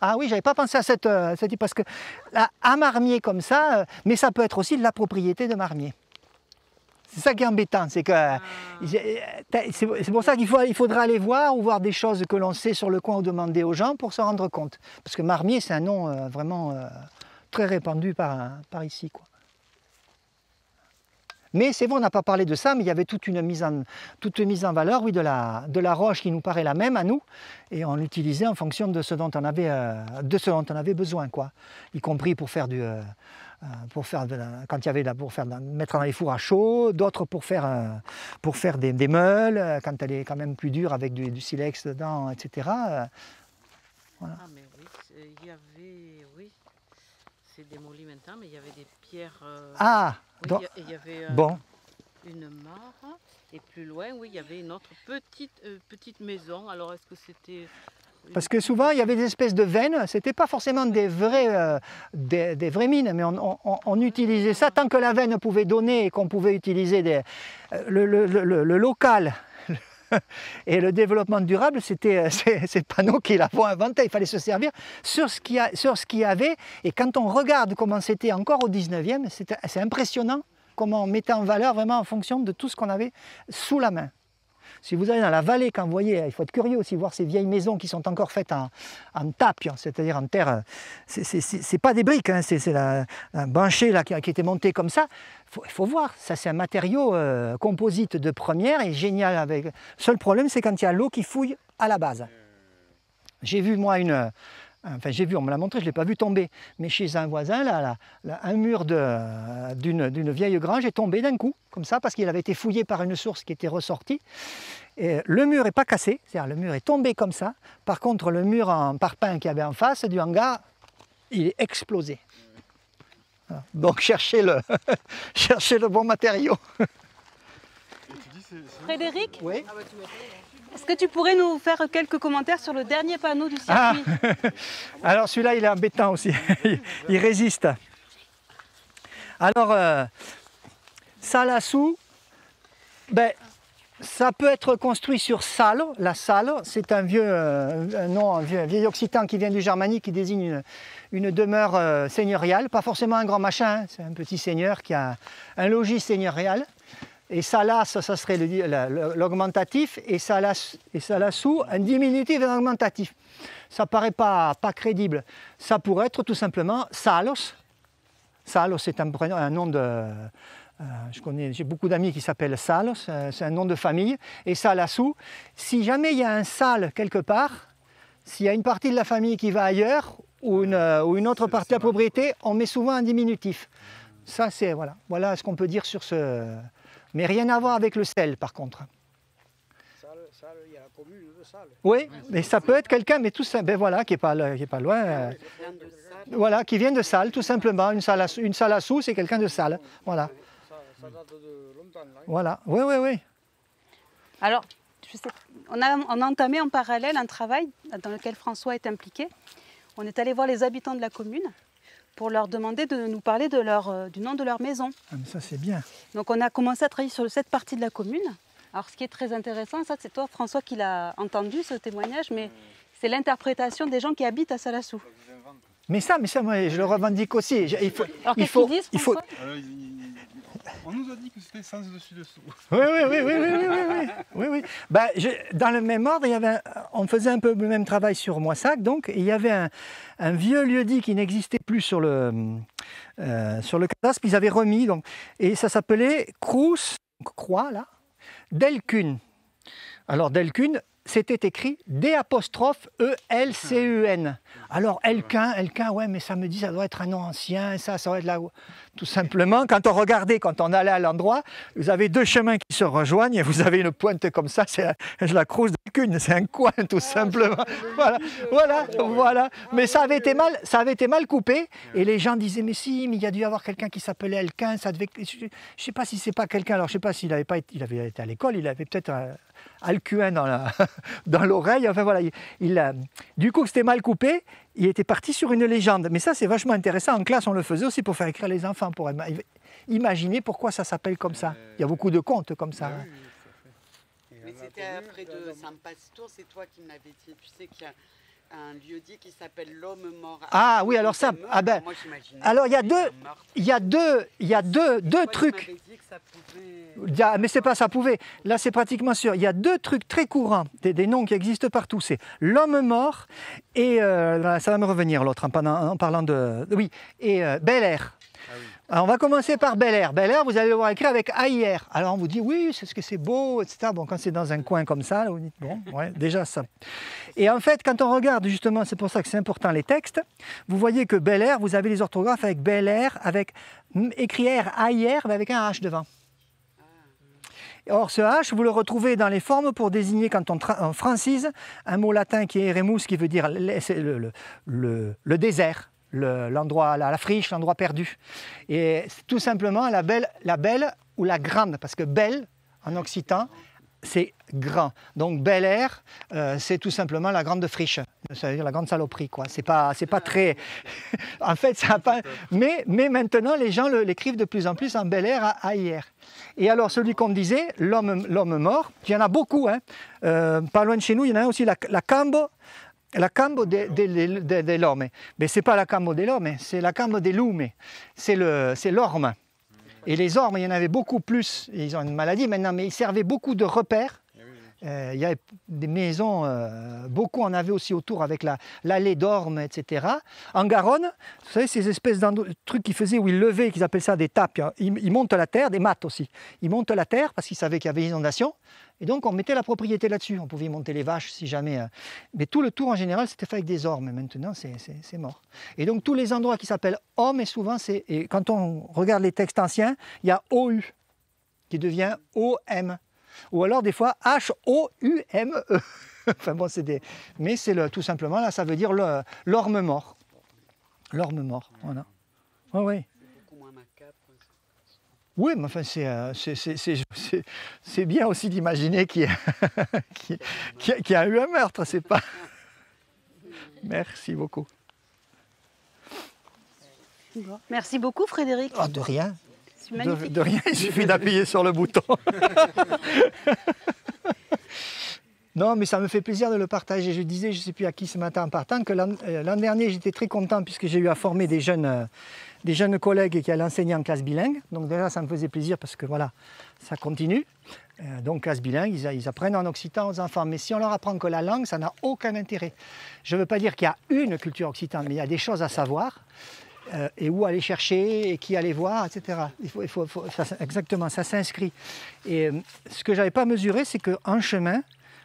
Ah oui, j'avais pas pensé à cette, idée, euh, parce que là, marmier comme ça, mais ça peut être aussi de la propriété de marmier. C'est ça qui est embêtant, c'est que ah. c'est pour ça qu'il il faudra aller voir ou voir des choses que l'on sait sur le coin ou demander aux gens pour se rendre compte. Parce que marmier, c'est un nom vraiment très répandu par, par ici. Quoi. Mais c'est bon on n'a pas parlé de ça, mais il y avait toute une mise en, toute mise en valeur oui, de, la, de la roche qui nous paraît la même à nous, et on l'utilisait en fonction de ce dont on avait, euh, de ce dont on avait besoin, quoi. y compris pour faire du... Euh, euh, pour faire quand il y avait la, pour faire mettre dans les fours à chaud, d'autres pour faire, pour faire des, meules, quand elle est quand même plus dure avec du, silex dedans, etc démoli maintenant, mais il y avait des pierres. Euh, ah Il y avait euh, bon. une mare, et plus loin, oui, il y avait une autre petite, euh, petite maison. Alors, est-ce que c'était. Parce que souvent, il y avait des espèces de veines. Ce n'était pas forcément des vraies, des, des vraies mines, mais on, utilisait ça tant que la veine pouvait donner et qu'on pouvait utiliser des, le, le, le local Et le développement durable, c'était euh, c'est pas qu'il qui l'avons inventé, il fallait se servir sur ce qu'il y, y avait. Et quand on regarde comment c'était encore au 19e, c'est impressionnant comment on mettait en valeur vraiment en fonction de tout ce qu'on avait sous la main. Si vous allez dans la vallée quand vous voyez, il faut être curieux aussi voir ces vieilles maisons qui sont encore faites en, en hein, c'est-à-dire en terre. Euh, c'est pas des briques, hein, c'est un bancher là, qui, était monté comme ça. Il faut, voir, ça c'est un matériau euh, composite de première et génial. Avec... Seul problème, c'est quand il y a l'eau qui fouille à la base. J'ai vu moi une, enfin j'ai vu, on me l'a montré, je ne l'ai pas vu tomber, mais chez un voisin, là, un mur euh, d'une vieille grange est tombé d'un coup, comme ça, parce qu'il avait été fouillé par une source qui était ressortie. le mur n'est pas cassé, c'est-à-dire le mur est tombé comme ça. Par contre, le mur en parpaing qu'il y avait en face du hangar, il est explosé. Donc cherchez le, cherchez le bon matériau. Frédéric Oui. Ah bah, est-ce que tu pourrais nous faire quelques commentaires sur le dernier panneau du ah. circuit Alors celui-là, il est embêtant aussi. il résiste. Alors, euh, Salassou, ben, ça peut être construit sur salle. La salle, c'est un vieux euh, nom, un vieux, vieil occitan qui vient du germanique, qui désigne une, demeure euh, seigneuriale. Pas forcément un grand machin, hein. c'est un petit seigneur qui a un logis seigneurial et salas, ça serait l'augmentatif, et ça et sous un diminutif et un augmentatif. Ça paraît pas, crédible. Ça pourrait être tout simplement salos. Salos, c'est un, nom de... Euh, connais. j'ai beaucoup d'amis qui s'appellent salos, euh, c'est un nom de famille. Et sous si jamais il y a un sale quelque part, s'il y a une partie de la famille qui va ailleurs, ou une, euh, autre partie de la propriété, on met souvent un diminutif. Ça, c'est... Voilà, voilà ce qu'on peut dire sur ce... Mais rien à voir avec le sel, par contre. Oui, mais ça peut être quelqu'un, mais tout ça, ben voilà, qui n'est pas, qui est pas loin. Euh, voilà, qui vient de Salle, tout simplement. Une salle à, une salle à sous, c'est quelqu'un de Salle. Voilà. Hein. Voilà. Oui, oui, oui. Alors, on, on a entamé en parallèle un travail dans lequel François est impliqué. On est allé voir les habitants de la commune pour leur demander de nous parler de leur, euh, du nom de leur maison. Ah, ça, c'est bien. Donc, on a commencé à travailler sur cette partie de la commune. Alors, ce qui est très intéressant, ça, c'est toi, François, qui l'a entendu, ce témoignage, mais c'est l'interprétation des gens qui habitent à Salassou. Mais ça, mais ça, moi, je le revendique aussi. Il faut, Alors, il, faut, disent, on nous a dit que c'était sens dessus-dessous. Oui, oui, oui, oui, oui, oui, oui, oui, bah, dans le même ordre, il y avait on faisait un peu le même travail sur Moissac, donc il y avait un, vieux lieu-dit qui n'existait plus sur le, euh, sur le cadastre, ils avaient remis, donc, et ça s'appelait Crous, croix là, Delcune. Alors Delcune, c'était écrit D E L C E N. Alors Elkin, Elkin, ouais, mais ça me dit ça doit être un nom ancien, ça, ça doit être là. Tout simplement, quand on regardait, quand on allait à l'endroit, vous avez deux chemins qui se rejoignent et vous avez une pointe comme ça, c'est je la crouse qu'une, c'est un coin tout ah, simplement. Voilà, voilà, voilà. Ah mais ça avait été mal, ça avait été mal coupé et les gens disaient mais si, mais il y a dû avoir quelqu'un qui s'appelait Elkin, ça devait, je, ne sais pas si c'est pas quelqu'un, alors je sais pas s'il avait pas, il avait été à l'école, il avait peut-être alcuin dans, l'oreille. Enfin voilà, il, du coup que c'était mal coupé, il était parti sur une légende. Mais ça c'est vachement intéressant. En classe on le faisait aussi pour faire écrire les enfants, pour imaginer pourquoi ça s'appelle comme ça. Il y a beaucoup de contes comme ça. Ah hein. Mais c'était après de c'est toi qui m'avais dit, tu sais qu'il un lieu-dit qui s'appelle l'homme mort. Ah oui, alors ça, ah ben, alors il y a deux, il y a deux, il y a deux, deux trucs. mais c'est pas ça pouvait. Là, c'est pratiquement sûr. Il y a deux trucs très courants, des, noms qui existent partout. C'est l'homme mort et euh, ça va me revenir l'autre en, parlant de, oui, et euh, Bel Air on va commencer par Bel Air. Bel Air, vous allez voir écrit avec AIR. Alors on vous dit oui, c'est ce que c'est beau, etc. Bon, quand c'est dans un coin comme ça, vous dites bon, déjà ça. Et en fait, quand on regarde justement, c'est pour ça que c'est important les textes, vous voyez que Bel Air, vous avez les orthographes avec Bel Air, avec écrit Air, mais avec un H devant. Or, ce H, vous le retrouvez dans les formes pour désigner, quand on, francise, un mot latin qui est remus, qui veut dire le désert l'endroit, à la, friche, l'endroit perdu. Et tout simplement la belle, la belle ou la grande, parce que belle, en occitan, c'est grand. Donc Bel Air, euh, c'est tout simplement la grande friche, c'est-à-dire la grande saloperie, quoi. C'est pas, pas très. en fait, ça pas. Mais, mais maintenant, les gens l'écrivent de plus en plus en Bel Air à, hier. Et alors, celui qu'on disait, l'homme, l'homme mort, il y en a beaucoup. Hein. Euh, pas loin de chez nous, il y en a aussi la, la Cambo, la cambo de, l'homme. mais mais c'est pas la cambo l'homme, c'est la cambo des lume, c'est l'orme. Et les ormes, il y en avait beaucoup plus, ils ont une maladie maintenant, mais ils servaient beaucoup de repères. Euh, il y avait des maisons, euh, beaucoup en avaient aussi autour avec l'allée d'ormes, etc. En Garonne, vous savez, ces espèces de trucs qu'ils faisaient où ils levaient, qu'ils appellent ça des tapes, ils, ils, montent la terre, des mattes aussi. Ils montent la terre parce qu'ils savaient qu'il y avait inondation. Et donc on mettait la propriété là-dessus. On pouvait monter les vaches si jamais. Euh, mais tout le tour en général c'était fait avec des ormes. Maintenant c'est mort. Et donc tous les endroits qui s'appellent hommes et souvent c'est. Quand on regarde les textes anciens, il y a OU qui devient OM. Ou alors des fois H-O-U-M-E. enfin bon, c'est des. Mais c'est le, tout simplement là, ça veut dire l'orme mort. L'orme mort, voilà. oui. Oui, mais enfin, euh, c'est, c'est, bien aussi d'imaginer qu'il y, a eu un meurtre, c'est pas. Merci beaucoup. Merci beaucoup, Frédéric. Ah, de rien. De, de, rien, il suffit d'appuyer sur le bouton. non, mais ça me fait plaisir de le partager. Je disais, je ne sais plus à qui ce matin en partant, que euh, l'an dernier, j'étais très content puisque j'ai eu à former des jeunes. Euh, des jeunes collègues qui allaient enseigner en classe bilingue. Donc déjà, ça me faisait plaisir parce que voilà, ça continue. Euh, donc classe bilingue, ils, apprennent en occitan aux enfants. Mais si on leur apprend que la langue, ça n'a aucun intérêt. Je ne veux pas dire qu'il y a une culture occitane, mais il y a des choses à savoir. Euh, et où aller chercher, et qui aller voir, etc. Il il faut, exactement, ça s'inscrit. Et euh, ce que je n'avais pas mesuré, c'est qu'en chemin,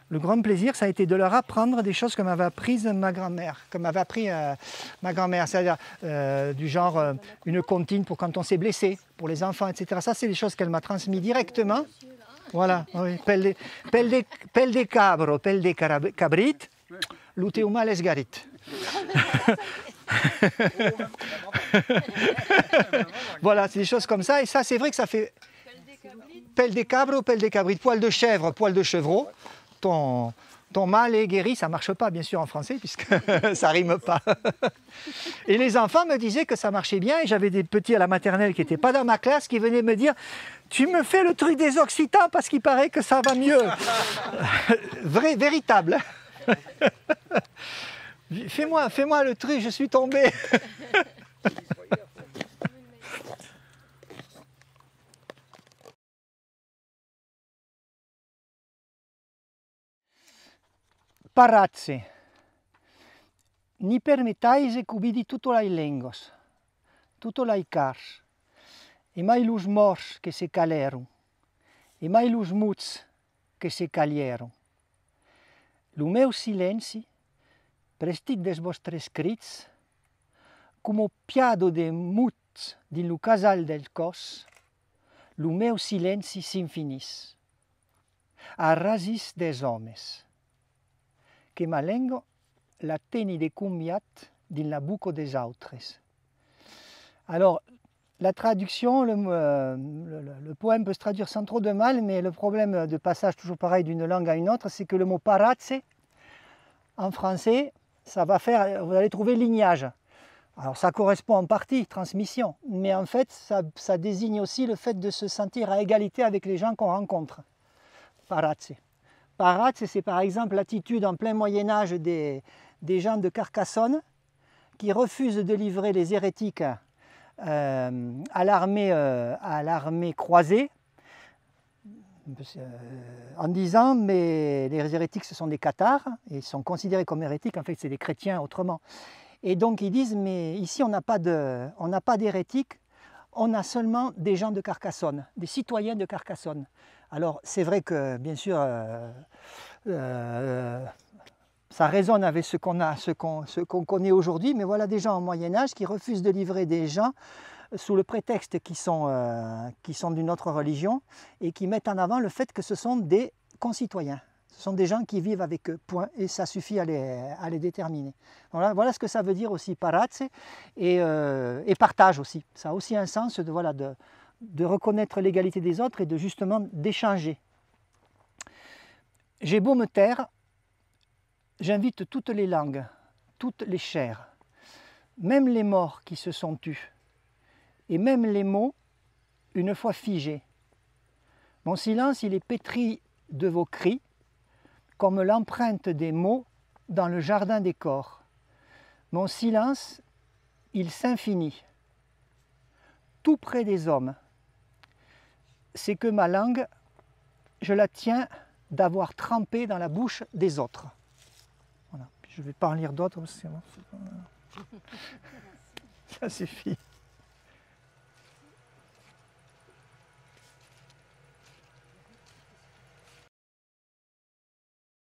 le grand plaisir, ça a été de leur apprendre des choses que m'avait apprises ma grand-mère, comme m'avait appris euh, ma grand-mère, c'est-à-dire euh, du genre euh, une comptine pour quand on s'est blessé, pour les enfants, etc. Ça, c'est des choses qu'elle m'a transmises directement. Voilà, ah oui. pelle, des, pel des, pelle des cabros, pelle des cabrites, l'uteuma les voilà, c'est des choses comme ça, et ça, c'est vrai que ça fait pelle des ou pelle des cabrites, poil de chèvre, poil de chevreau ton, mal est guéri, ça marche pas bien sûr en français puisque ça rime pas. et les enfants me disaient que ça marchait bien et j'avais des petits à la maternelle qui n'étaient pas dans ma classe qui venaient me dire tu me fais le truc des Occitans parce qu'il paraît que ça va mieux. Vrai, véritable. Fais-moi, fais-moi le truc, je suis tombé. parazze, ni permettais cubidi tutto lai lengos, tutto lai cars, e mai lus mors che se calerum, e mai lus muts che se calierum. Lumeu silenzi, prestit des vostres scrits, cum o piado de muts din lu casal del cos, lumeu silenzi s'infinis, arrasis des homes. la tenue de cumbiat di des Autres. Alors, la traduction, euh, le, poème peut se traduire sans trop de mal, mais le problème de passage, toujours pareil, d'une langue à une autre, c'est que le mot paratze, en français, ça va faire, vous allez trouver lignage. Alors ça correspond en partie, transmission, mais en fait, ça, désigne aussi le fait de se sentir à égalité avec les gens qu'on rencontre. Paratze. Parade, c'est par exemple l'attitude en plein Moyen Âge des, gens de Carcassonne qui refusent de livrer les hérétiques euh, euh, à l'armée croisée euh, en disant mais les hérétiques ce sont des cathares et ils sont considérés comme hérétiques en fait c'est des chrétiens autrement et donc ils disent mais ici on n'a pas on n'a pas d'hérétiques on a seulement des gens de Carcassonne des citoyens de Carcassonne alors c'est vrai que bien sûr euh, euh, ça résonne avec ce qu'on a, ce qu'on connaît aujourd'hui, mais voilà des gens au Moyen Âge qui refusent de livrer des gens sous le prétexte qu'ils sont, euh, sont d'une autre religion et qui mettent en avant le fait que ce sont des concitoyens. Ce sont des gens qui vivent avec eux, point, et ça suffit à les, à les déterminer. Voilà, voilà, ce que ça veut dire aussi, paratse, et, euh, et partage aussi. Ça a aussi un sens de, voilà, de, de reconnaître l'égalité des autres et de justement d'échanger. J'ai beau me taire, j'invite toutes les langues, toutes les chairs, même les morts qui se sont tus, et même les mots, une fois figés. Mon silence, il est pétri de vos cris, comme l'empreinte des mots dans le jardin des corps. Mon silence, il s'infinit, tout près des hommes, c'est que ma langue, je la tiens d'avoir trempé dans la bouche des autres. Voilà. Je vais pas en lire d'autres, ça suffit.